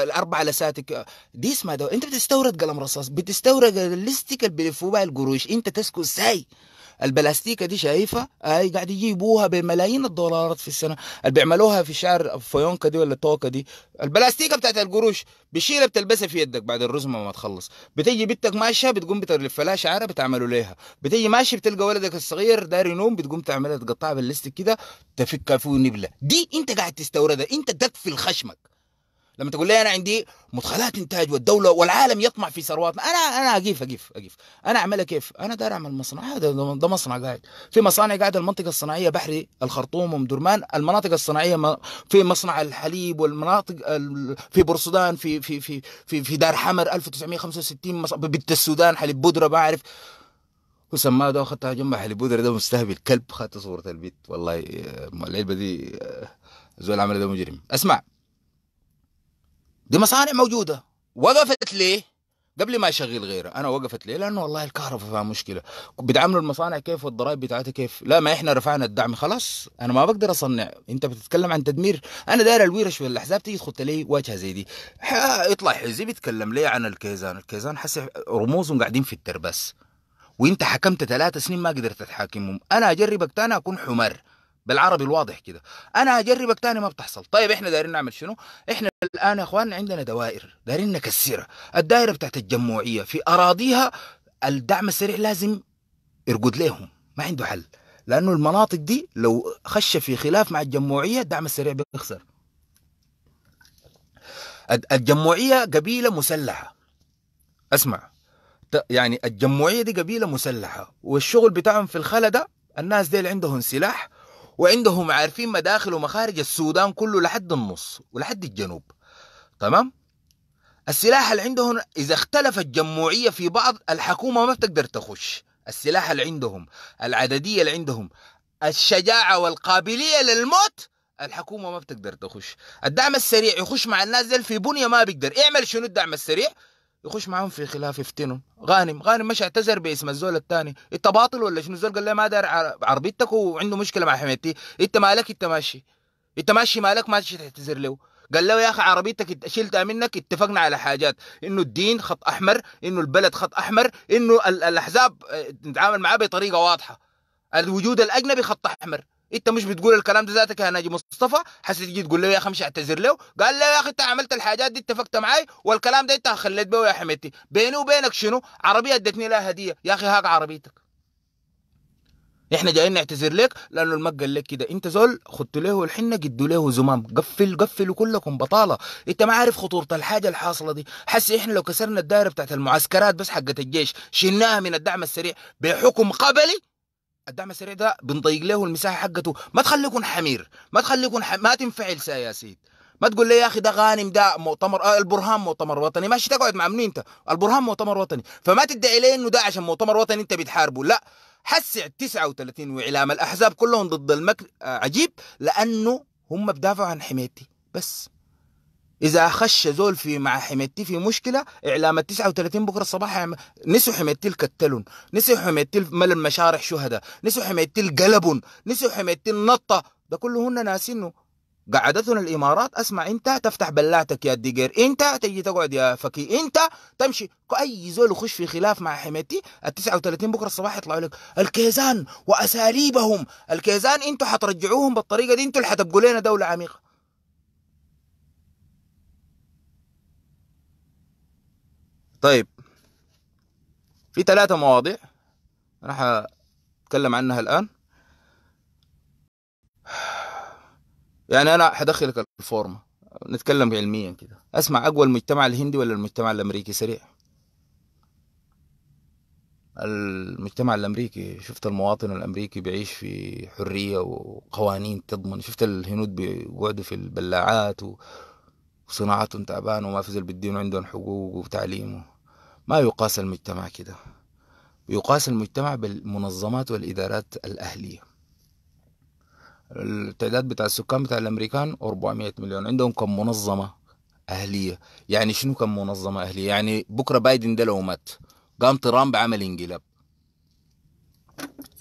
Speaker 1: الاربع لساتك دي اسمها ده انت بتستورد قلم رصاص بتستورد الليستيك اللي بيلفوا بها القروش انت تسكت ساي البلاستيكه دي شايفها هاي قاعد يجيبوها بملايين الدولارات في السنه اللي بيعملوها في شعر فيونكه دي ولا توكه دي البلاستيكه بتاعت القروش بتشيلها بتلبسها في يدك بعد الرزمه ما تخلص بتيجي بنتك ماشيه بتقوم بتلف لها شعرها بتعملوا ليها بتيجي ماشي بتلقى ولدك الصغير داري ينوم بتقوم تعملها تقطعها باللستك كده تفكها فيه نبله دي انت قاعد تستوردها انت تكفي الخشمك لما تقول لي انا عندي مدخلات انتاج والدوله والعالم يطمع في ثرواتنا انا انا اقيف اقيف اقيف انا اعملها إيه كيف؟ انا داير اعمل مصنع هذا ده مصنع قاعد في مصانع قاعده المنطقه الصناعيه بحري الخرطوم ام درمان المناطق الصناعيه في مصنع الحليب والمناطق في بورسودان في في في في, في دار حمر 1965 بنت السودان حليب بودره ما اعرف وسماه ده اخذتها جنب حليب بودره ده مستهبل كلب خدت صوره البيت والله آه، العلبه دي زول آه، عمل ده مجرم اسمع دي مصانع موجوده وقفت ليه؟ قبل ما يشغل غيره انا وقفت ليه لانه والله الكهرباء فيها مشكله بتعاملوا المصانع كيف والضرائب بتاعتها كيف لا ما احنا رفعنا الدعم خلاص انا ما بقدر اصنع انت بتتكلم عن تدمير انا داير الويرش والاحزاب تيجي تخط لي واجهه زي دي يطلع حزب يتكلم لي عن الكيزان الكيزان حس رموزهم قاعدين في التربس وانت حكمت ثلاثة سنين ما قدرت تحاكمهم انا اجربك تاني اكون حمار بالعربي الواضح كده انا اجربك تاني ما بتحصل طيب احنا دايرين نعمل شنو احنا الان يا اخوان عندنا دوائر دايرين نكسرها الدائره بتاعت الجموعيه في اراضيها الدعم السريع لازم يرقد لهم ما عنده حل لانه المناطق دي لو خش في خلاف مع الجموعيه الدعم السريع بيخسر الجموعيه قبيله مسلحه اسمع يعني الجموعيه دي قبيله مسلحه والشغل بتاعهم في الخلا ده الناس دي اللي عندهم سلاح وعندهم عارفين مداخل ومخارج السودان كله لحد النص ولحد الجنوب تمام السلاح اللي عندهم اذا اختلفت جموعيه في بعض الحكومه ما بتقدر تخش السلاح اللي عندهم العدديه اللي عندهم الشجاعه والقابليه للموت الحكومه ما بتقدر تخش الدعم السريع يخش مع الناس في بنيه ما بيقدر اعمل شنو الدعم السريع يخش معاهم في خلاف يفتنهم غانم غانم مش اعتذر باسم الزول الثاني انت باطل ولا شنو الزول قال لي ما دار عربيتك وعنده مشكله مع حميتي انت مالك انت ماشي انت ماشي مالك ماشي تعتذر له قال له يا اخي عربيتك شلتها منك اتفقنا على حاجات انه الدين خط احمر انه البلد خط احمر انه الاحزاب نتعامل آه، معاه بطريقه واضحه الوجود الاجنبي خط احمر انت مش بتقول الكلام ده ذاتك يا ناجي مصطفى حسيت تقول له يا اخي مش اعتذر له قال له يا اخي انت عملت الحاجات دي اتفقت معاي والكلام ده انت خليت به يا حميتي بيني وبينك شنو عربيه ادتني لها هديه يا اخي هاك عربيتك احنا جايين نعتذر لك لانه المج قال لك كده انت زول خدت له الحنه قدوا له زمام قفل قفلوا كلكم بطاله انت ما عارف خطوره الحاجه الحاصله دي حس احنا لو كسرنا الدائره بتاعت المعسكرات بس حقت الجيش شلناها من الدعم السريع بحكم قبلي الدعم السريع ده بنضيق له المساحه حقته ما تخليكم حمير ما تخليكم ح... ما تنفعل يا سيد ما تقول لي يا اخي ده غانم ده مؤتمر آه البرهان مؤتمر وطني ماشي تقعد مع منين انت البرهان مؤتمر وطني فما تدعي لي انه ده عشان مؤتمر وطني انت بتحاربه لا حسع 39 واعلام الاحزاب كلهم ضد المكر آه عجيب لانه هم بدافعوا عن حمايتي بس اذا خش زول في مع حميتي في مشكله اعلام ال 39 بكره الصباح نسوا حميتي الكتلون نسوا حميتي مل المشارح شهداء نسوا حميتي القلبون نسوا حميتي النطه ده كله هن ناسينه قعدتنا الامارات اسمع انت تفتح بلاتك يا ديجير انت تجي تقعد يا فكي انت تمشي اي زول يخش في خلاف مع حميتي ال 39 بكره الصباح يطلعوا لك الكيزان واساليبهم الكيزان انتوا حترجعوهم بالطريقه دي انتوا اللي حتبقوا لنا دوله عميقه طيب في ثلاثة مواضيع راح اتكلم عنها الان يعني انا حدخلك الفورمه نتكلم علميا كده اسمع اقوى المجتمع الهندي ولا المجتمع الامريكي سريع المجتمع الامريكي شفت المواطن الامريكي بيعيش في حريه وقوانين تضمن شفت الهنود بيقعدوا في البلاعات وصناعتهم تعبانه وما في زل بالدين عندهم حقوق وتعليم ما يقاس المجتمع كده يقاس المجتمع بالمنظمات والإدارات الأهلية التعداد بتاع السكان بتاع الأمريكان 400 مليون عندهم كم منظمة أهلية يعني شنو كم منظمة أهلية يعني بكرة بايدن ده لو مات قام ترامب عمل انقلاب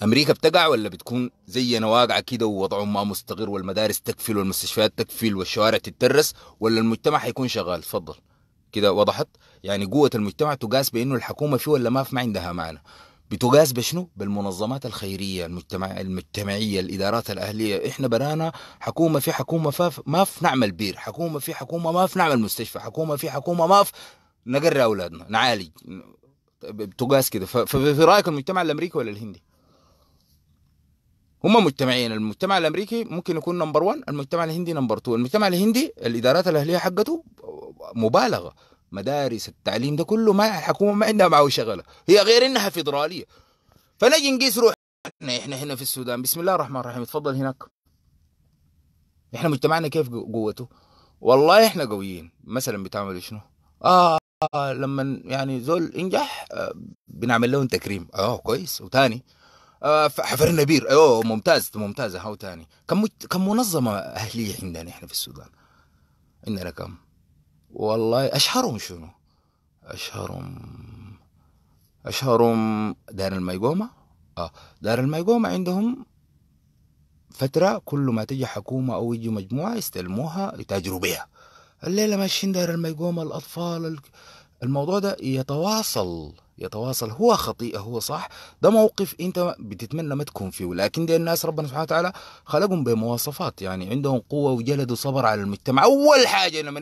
Speaker 1: امريكا بتقع ولا بتكون زينا واقعه كده ووضعهم ما مستقر والمدارس تكفل والمستشفيات تكفل والشوارع تتدرس ولا المجتمع حيكون شغال تفضل كده وضحت يعني قوة المجتمع تقاس بأنه الحكومة فيه ولا ما في ما عندها معنى بتقاس بشنو؟ بالمنظمات الخيرية المجتمع المجتمعية الإدارات الأهلية إحنا برانا حكومة في حكومة فاف ما في نعمل بير حكومة في حكومة ما في نعمل مستشفى حكومة في حكومة ما في نقري أولادنا نعالج بتقاس كده ففي رأيك المجتمع الأمريكي ولا الهندي؟ هم مجتمعين المجتمع الامريكي ممكن يكون نمبر 1 المجتمع الهندي نمبر 2 المجتمع الهندي الادارات الاهليه حقته مبالغه مدارس التعليم ده كله ما الحكومه ما عندها معه شغله هي غير انها فيدراليه فنجي نقيس روح احنا هنا في السودان بسم الله الرحمن الرحيم اتفضل هناك احنا مجتمعنا كيف قوته والله احنا قويين مثلا بتعمل شنو اه لما يعني زول ينجح آه، بنعمل لهم تكريم اه كويس وتاني حفرنا آه، حفر النبير ايوه ممتاز ممتاز هاو تاني كم كم منظمه اهليه عندنا احنا في السودان عندنا كم والله أشهرهم شنو أشهرهم أشهرهم دار الميقومة آه دار الميقومة عندهم فترة كل ما تجي حكومة أو يجي مجموعة يستلموها يتاجروا بها الليلة ماشيين دار الميقومة الأطفال الموضوع ده يتواصل يتواصل هو خطيئة هو صح ده موقف أنت بتتمنى ما تكون فيه لكن دي الناس ربنا سبحانه وتعالى خلقهم بمواصفات يعني عندهم قوة وجلد وصبر على المجتمع أول حاجة لما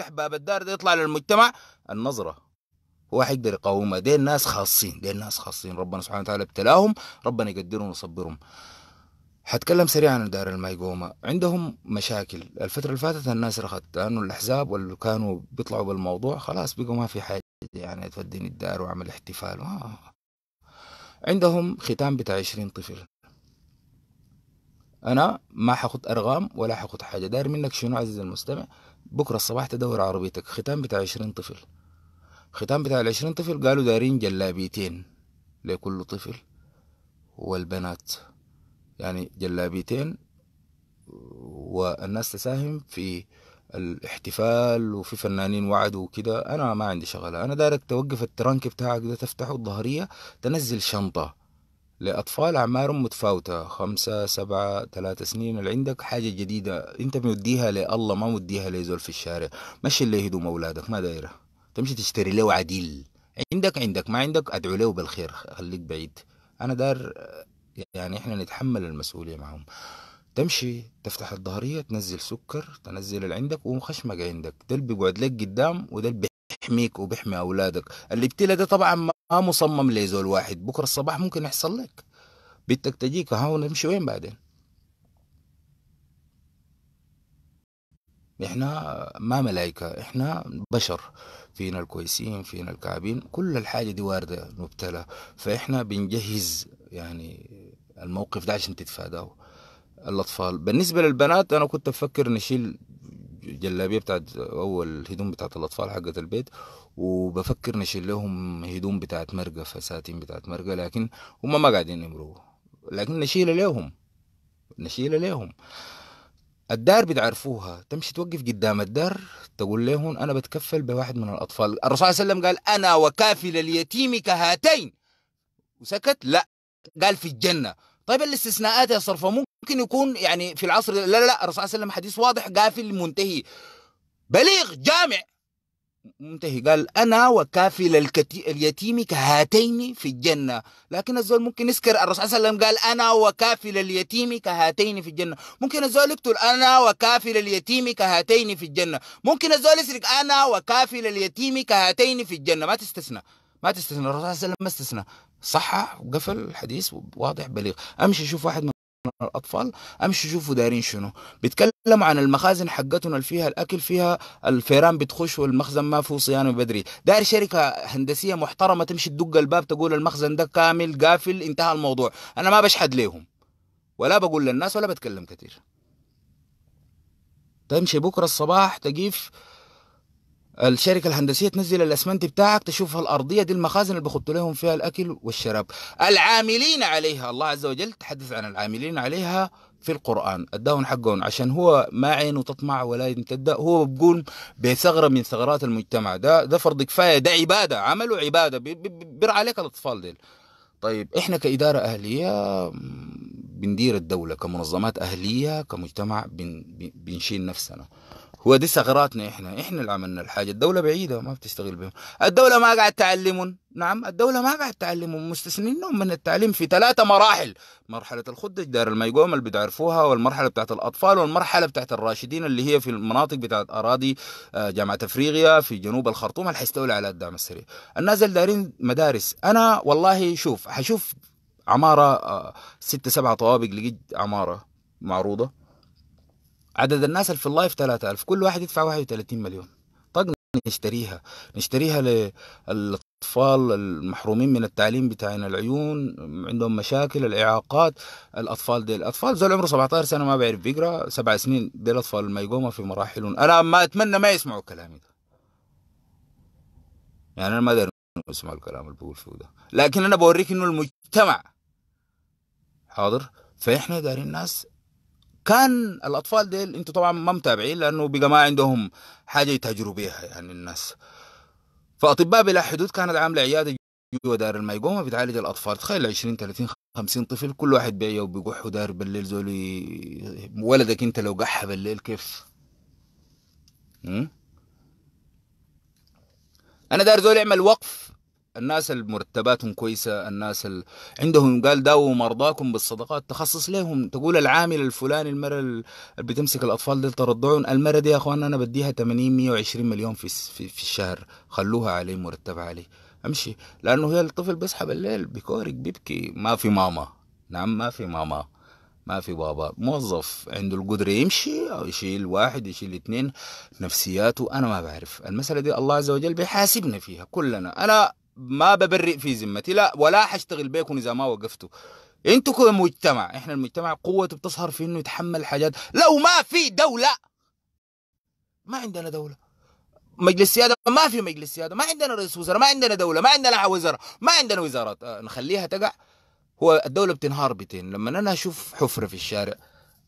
Speaker 1: يفتح باب الدار ده يطلع للمجتمع النظره هو حيقدر يقاومها دي الناس خاصين دي الناس خاصين ربنا سبحانه وتعالى ابتلاهم ربنا يقدرهم ويصبرهم حتكلم سريعا عن دار المايقومة عندهم مشاكل الفترة اللي فاتت الناس رخت لأنه الأحزاب واللي كانوا بيطلعوا بالموضوع خلاص بقوا ما في حاجة يعني توديني الدار وعمل احتفال آه. عندهم ختام بتاع عشرين طفل أنا ما حاخد أرقام ولا حاخد حاجة دار منك شنو عزيزي المستمع بكرة الصباح تدور عربيتك ختام بتاع عشرين طفل ختام بتاع العشرين طفل قالوا دارين جلابيتين لكل طفل والبنات يعني جلابيتين والناس تساهم في الاحتفال وفي فنانين وعدوا وكده انا ما عندي شغله انا دايرك توقف الترنك بتاعك ده تفتحه الظهريه تنزل شنطه لأطفال أعمارهم متفاوتة خمسة سبعة ثلاثة سنين اللي عندك حاجة جديدة أنت موديها لله ما موديها لزول في الشارع مشي اللي هدوم أولادك ما دايرة تمشي تشتري له عديل عندك عندك ما عندك أدعو له بالخير خليك بعيد أنا دار يعني إحنا نتحمل المسؤولية معهم تمشي تفتح الظهرية تنزل سكر تنزل اللي عندك ومخشمك عندك ده اللي بيقعد لك قدام وده اللي بيحميك وبيحمي أولادك اللي بتلا ده طبعا ما ما آه، مصمم زول واحد بكرة الصباح ممكن يحصل لك بدك تجيك ها ونمشي وين بعدين احنا ما ملائكة احنا بشر فينا الكويسين فينا الكعبين كل الحاجة دي واردة مبتلى فاحنا بنجهز يعني الموقف ده عشان تتفاداه الاطفال بالنسبة للبنات انا كنت افكر نشيل الجلابيه بتاعت او الهدوم بتاعت الاطفال حقه البيت وبفكر نشيل لهم هدوم بتاعت مرقه فساتين بتاعت مرقه لكن هم ما قاعدين يمرقوا لكن نشيل لهم نشيل لهم الدار بتعرفوها تمشي توقف قدام الدار تقول لهم انا بتكفل بواحد من الاطفال الرسول صلى الله عليه وسلم قال انا وكافل اليتيم كهاتين وسكت لا قال في الجنه طيب الاستثناءات يا صرفمون ممكن يكون يعني في العصر لا لا, لا الرسول صلى الله عليه وسلم حديث واضح قافل منتهي بليغ جامع منتهي قال انا وكافل اليتيم كهاتين في الجنه لكن الزول ممكن يسكر الرسول صلى الله عليه وسلم قال انا وكافل اليتيم كهاتين في الجنه ممكن الزول يقتل انا وكافل اليتيم كهاتين في الجنه ممكن الزول يسرق انا وكافل اليتيم كهاتين في الجنه ما تستثنى ما تستثنى الرسول صلى الله عليه وسلم ما استثنى صح وقفل الحديث واضح بليغ امشي شوف واحد من الاطفال امشي شوفوا دايرين شنو بيتكلم عن المخازن حقتنا اللي فيها الاكل فيها الفيران بتخش والمخزن ما فيه صيانه بدري داير شركه هندسيه محترمه تمشي تدق الباب تقول المخزن ده كامل قافل انتهى الموضوع انا ما بشحد ليهم ولا بقول للناس ولا بتكلم كثير تمشي بكره الصباح تقيف الشركه الهندسيه تنزل الاسمنت بتاعك تشوف الارضيه دي المخازن اللي بخط لهم فيها الاكل والشراب العاملين عليها الله عز وجل تحدث عن العاملين عليها في القرآن اداهم حقهم عشان هو ما عينه تطمع ولا يمتد هو بقول بثغرة من ثغرات المجتمع ده ده فرض كفاية ده عبادة عمله عبادة بيرعى عليك الأطفال دي طيب احنا كإدارة أهلية بندير الدولة كمنظمات أهلية كمجتمع بنشيل نفسنا ودي ثغراتنا احنا احنا اللي عملنا الحاجه الدوله بعيده ما بتشتغل بهم الدوله ما قاعد تعلمهم نعم الدوله ما قاعد تعلمهم مستثنينهم من التعليم في ثلاثه مراحل مرحله الخدج دار الميقوم اللي بتعرفوها والمرحله بتاعت الاطفال والمرحله بتاعت الراشدين اللي هي في المناطق بتاعت اراضي آه، جامعه افريقيا في جنوب الخرطوم اللي حيستولي على الدعم السريع الناس اللي دارين مدارس انا والله شوف حشوف عماره آه، ستة سبعة طوابق لقيت عماره معروضه عدد الناس اللي في اللايف 3000 كل واحد يدفع 31 مليون طقم نشتريها نشتريها للاطفال المحرومين من التعليم بتاعنا العيون عندهم مشاكل الاعاقات الاطفال دي الاطفال زول عمره 17 سنه ما بيعرف بيقرا سبع سنين دي الاطفال ما يقوموا في مراحلهم انا ما اتمنى ما يسمعوا كلامي ده يعني انا ما ادري اسمع الكلام اللي بقول فيه ده لكن انا بوريك انه المجتمع حاضر فاحنا دارين ناس كان الاطفال ديل انتوا طبعا ما متابعين لانه بقى ما عندهم حاجه يتاجروا بيها يعني الناس فاطباء بلا حدود كانت عامله عياده جوا دار الميقومه بتعالج الاطفال تخيل 20 30 50 طفل كل واحد بيعيا وبيقح دار بالليل زول ولدك انت لو قحى بالليل كيف؟ م? انا دار زول يعمل وقف الناس المرتباتهم كويسة الناس ال... عندهم قال داووا مرضاكم بالصدقات تخصص لهم تقول العامل الفلاني المرة اللي بتمسك الأطفال دي ترضعون المرة دي يا أخوان أنا بديها 80 120 مليون في, في, في الشهر خلوها علي مرتبة علي أمشي لأنه هي الطفل بيصحى الليل بكورك بيبكي ما في ماما نعم ما في ماما ما في بابا موظف عنده القدرة يمشي أو يشيل واحد يشيل اثنين نفسياته أنا ما بعرف المسألة دي الله عز وجل بيحاسبنا فيها كلنا أنا ما ببرئ في ذمتي لا ولا حاشتغل بيكم اذا ما وقفتوا انتوا كمجتمع احنا المجتمع قوته بتظهر في انه يتحمل حاجات لو ما في دوله ما عندنا دوله مجلس سياده ما في مجلس سياده ما عندنا رئيس وزراء ما عندنا دوله ما عندنا وزراء ما عندنا وزارات آه نخليها تقع هو الدوله بتنهار بتين لما انا اشوف حفره في الشارع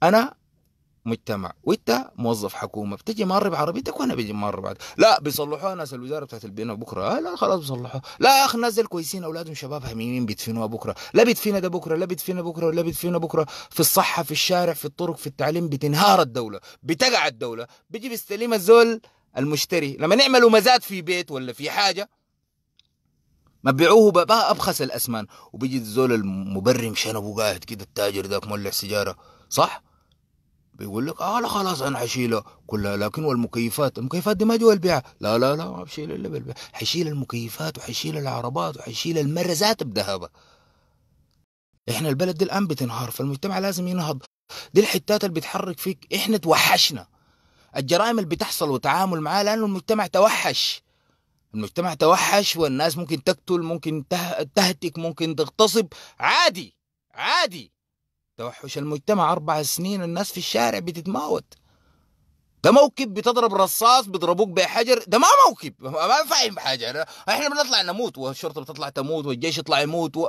Speaker 1: انا مجتمع وانت موظف حكومه بتجي مار عربيتك وانا بجي مار بعد لا بيصلحوها ناس الوزاره بتاعت البناء بكره لا خلاص بيصلحوها لا يا اخي الناس كويسين اولادهم شباب هاميين بيدفنوها بكره لا بيدفنها ده بكره لا بيدفنها بكره ولا بيدفنها بكره في الصحه في الشارع في الطرق في التعليم بتنهار الدوله بتقع الدوله بيجي بيستلم الزول المشتري لما نعملوا مزاد في بيت ولا في حاجه ما بيعوه بقى ابخس الاسمان وبيجي الزول المبرم شنبه قاعد كده التاجر ذاك مولع سيجاره صح بيقول لك اه لا خلاص انا حشيله كلها لكن والمكيفات المكيفات دي ما جوا البيع لا لا لا ما بشيل الا بالبيع حشيل المكيفات وحشيل العربات وحشيل المرزات بذهبها احنا البلد دي الان بتنهار فالمجتمع لازم ينهض دي الحتات اللي بتحرك فيك احنا توحشنا الجرائم اللي بتحصل وتعامل معاه لانه المجتمع توحش المجتمع توحش والناس ممكن تقتل ممكن تهتك ممكن تغتصب عادي عادي توحش المجتمع أربع سنين الناس في الشارع بتتماوت ده موكب بتضرب رصاص بيضربوك بحجر ده ما موكب ما فاهم حاجه احنا بنطلع نموت والشرطه بتطلع تموت والجيش يطلع يموت و...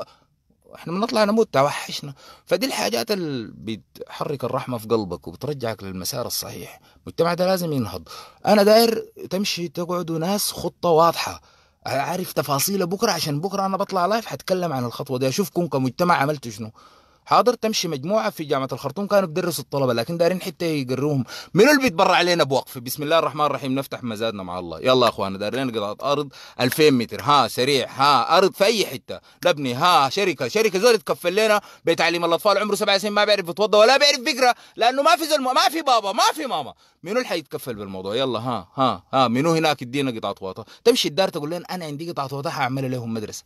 Speaker 1: احنا بنطلع نموت توحشنا فدي الحاجات اللي بتحرك الرحمه في قلبك وبترجعك للمسار الصحيح المجتمع ده لازم ينهض انا داير تمشي تقعد ناس خطه واضحه عارف تفاصيل بكره عشان بكره انا بطلع لايف حتكلم عن الخطوه دي اشوفكم كمجتمع عملتوا شنو حاضر تمشي مجموعه في جامعه الخرطوم كانوا بيدرسوا الطلبه لكن دارين حته يقروهم منو اللي بيتبرع علينا بوقف بسم الله الرحمن الرحيم نفتح مزادنا مع الله يلا يا اخوانا دارين قطعه ارض 2000 متر ها سريع ها ارض في اي حته نبني ها شركه شركه زول يتكفل لنا بتعليم الاطفال عمره سبع سنين ما بيعرف يتوضى ولا بيعرف يقرا لانه ما في زلمه ما في بابا ما في ماما منو اللي حيتكفل بالموضوع يلا ها ها ها منو هناك يدينا قطعه واطه تمشي الدار تقول لنا انا عندي قطعه واطه هعمل لهم مدرسه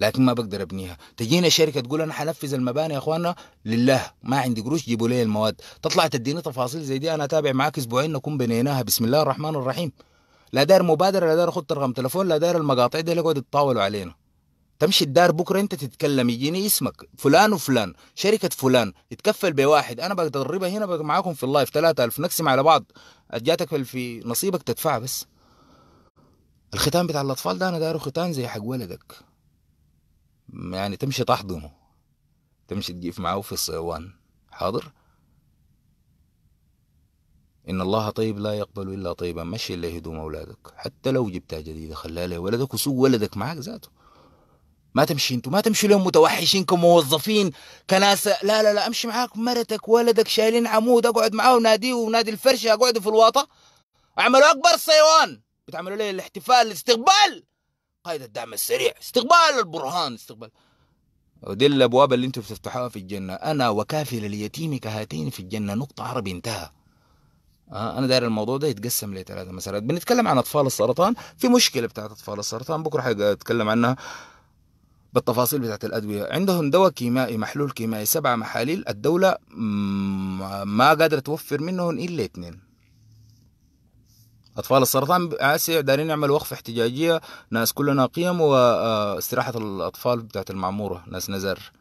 Speaker 1: لكن ما بقدر ابنيها تجينا شركه تقول انا حنفذ المباني يا اخواننا لله ما عندي قروش جيبوا لي المواد تطلع تديني تفاصيل زي دي انا اتابع معاك اسبوعين نكون بنيناها بسم الله الرحمن الرحيم لا دار مبادره لا دار خط رقم تليفون لا دار المقاطع دي يقعدوا تطاولوا علينا تمشي الدار بكره انت تتكلم يجيني اسمك فلان وفلان شركه فلان يتكفل بواحد انا بقدربها هنا بقى معاكم في اللايف 3000 نقسم على بعض جاتك في نصيبك تدفع بس الختان بتاع الاطفال ده انا داره ختان زي حق ولدك يعني تمشي تحضنه تمشي تجيف معاه في الصيوان حاضر إن الله طيب لا يقبل إلا طيبا مشي اللي هدوم أولادك حتى لو جبتها جديدة خليها لولدك وسوق ولدك معاك ذاته ما تمشي انتوا ما تمشوا لهم متوحشين كموظفين كناس لا لا لا امشي معاك مرتك ولدك شايلين عمود اقعد معاه وناديه ونادي الفرشة اقعدوا في الواطة اعملوا اكبر صيوان بتعملوا ليه الاحتفال الاستقبال قائد الدعم السريع استقبال البرهان استقبال ودي الابواب اللي انتم بتفتحوها في الجنه انا وكافل اليتيم كهاتين في الجنه نقطه عرب انتهى آه، انا داير الموضوع ده يتقسم لثلاثه مسارات بنتكلم عن اطفال السرطان في مشكله بتاعت اطفال السرطان بكره حاتكلم عنها بالتفاصيل بتاعت الادويه عندهم دواء كيمائي محلول كيمائي سبعه محاليل الدوله ما قادره توفر منهم الا اثنين اطفال السرطان اسيا دارين نعمل وقفه احتجاجيه ناس كلنا قيم واستراحه آه، الاطفال بتاعت المعموره ناس نزر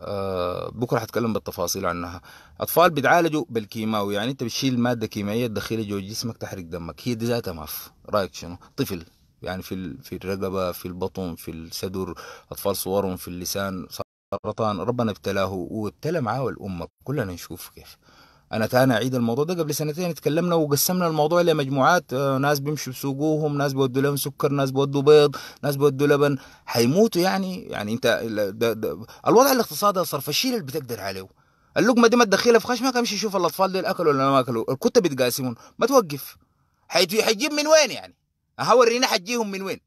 Speaker 1: آه، بكره حتكلم بالتفاصيل عنها اطفال بيتعالجوا بالكيماوي يعني انت بتشيل ماده كيميائيه تدخلها جوه جسمك تحرق دمك هي دي ذاتها ماف رايك شنو طفل يعني في في الرقبه في البطن في الصدر اطفال صورهم في اللسان سرطان ربنا ابتلاه وابتلى معاه الامه كلنا نشوف كيف انا تاني اعيد الموضوع ده قبل سنتين تكلمنا وقسمنا الموضوع لمجموعات آه، ناس بيمشوا بسوقوهم ناس بيودوا لهم سكر ناس بيودوا بيض ناس بيودوا لبن حيموتوا يعني يعني انت ده ده الوضع الاقتصادي صرف الشيء اللي بتقدر عليه اللقمه دي ما تدخلها في خشمك امشي شوف الاطفال دي اكلوا ولا ما اكلوا الكتب بتقاسمهم ما توقف حيجيب من وين يعني هورينا حتجيهم من وين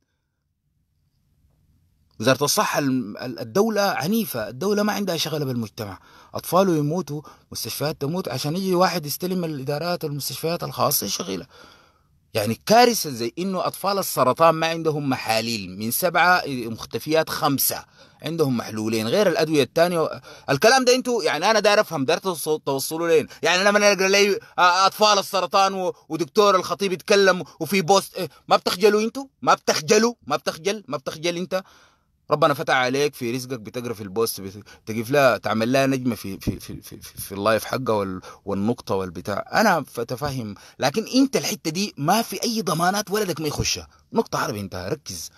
Speaker 1: وزارة الصحة الدولة عنيفة الدولة ما عندها شغلة بالمجتمع أطفاله يموتوا مستشفيات تموت عشان يجي واحد يستلم الإدارات المستشفيات الخاصة يشغلها يعني كارثة زي إنه أطفال السرطان ما عندهم محاليل من سبعة مختفيات خمسة عندهم محلولين غير الأدوية الثانية الكلام ده أنتوا يعني أنا داير أفهم داير توصلوا لين يعني لما نقرأ أقرأ لي آه، أطفال السرطان ودكتور الخطيب يتكلم وفي بوست إيه، ما بتخجلوا أنتوا ما بتخجلوا ما بتخجل ما بتخجل أنت ربنا فتح عليك في رزقك بتقرا في البوست تجيب لها تعمل لها نجمه في في في في, في اللايف حقها والنقطه والبتاع انا فتفهم لكن انت الحته دي ما في اي ضمانات ولدك ما يخشها نقطه عربي انت ركز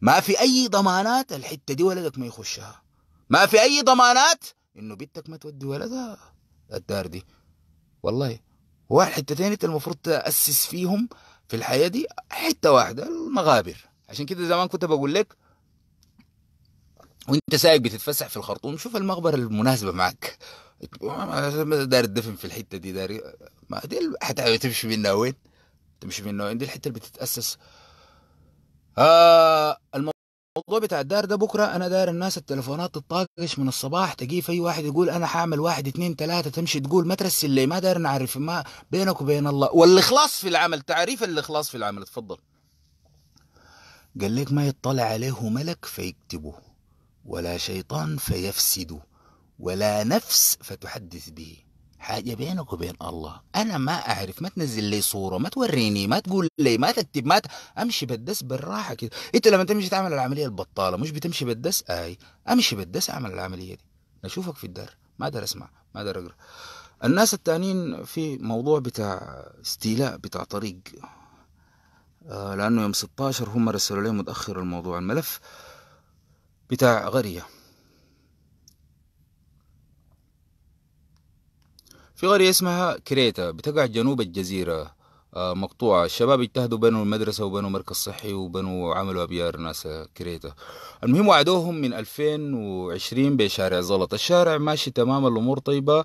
Speaker 1: ما في اي ضمانات الحته دي ولدك ما يخشها ما في اي ضمانات انه بنتك ما تودي ولدها الدار دي والله هو الحتتين انت المفروض تاسس فيهم في الحياه دي حته واحده المغابر عشان كده زمان كنت بقول لك وانت سايق بتتفسح في الخرطوم شوف المقبره المناسبه معك دار الدفن في الحته دي داري ما دي حتى تمشي منها وين تمشي منها وين دي الحته اللي بتتاسس آه الموضوع بتاع الدار ده بكره انا داير الناس التليفونات تطاقش من الصباح تجي في اي واحد يقول انا حاعمل واحد اثنين ثلاثه تمشي تقول ما ترسل لي ما داير نعرف ما بينك وبين الله والاخلاص في العمل تعريف الاخلاص في العمل اتفضل قال لك ما يطلع عليه ملك فيكتبه ولا شيطان فيفسد ولا نفس فتحدث به حاجة بينك وبين الله أنا ما أعرف ما تنزل لي صورة ما توريني ما تقول لي ما تكتب ما ت... أمشي بالدس بالراحة كده أنت لما تمشي تعمل العملية البطالة مش بتمشي بالدس أي أمشي بالدس أعمل العملية دي نشوفك في الدار ما أقدر أسمع ما أقدر أقرأ الناس التانيين في موضوع بتاع استيلاء بتاع طريق آه، لأنه يوم 16 هم رسلوا لي متأخر الموضوع الملف بتاع غريه في قرية اسمها كريتا بتقع جنوب الجزيرة آه، مقطوعة الشباب اجتهدوا بنوا المدرسة وبنوا مركز صحي وبنوا عملوا أبيار ناس كريتا المهم وعدوهم من 2020 بشارع زلط الشارع ماشي تمام الأمور طيبة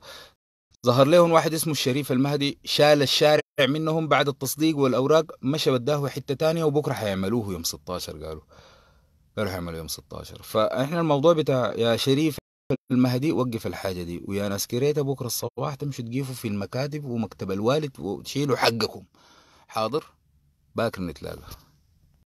Speaker 1: ظهر لهم واحد اسمه الشريف المهدي شال الشارع منهم بعد التصديق والأوراق مشى بداه حتة تانية وبكرة حيعملوه يوم 16 قالوا يرحم حيعمل يوم 16 فاحنا الموضوع بتاع يا شريف المهدي وقف الحاجة دي ويا ناس كريتة بكرة الصباح تمشوا تقيفوا في المكاتب
Speaker 3: ومكتب الوالد وتشيلوا حقكم حاضر باكر نتلاقى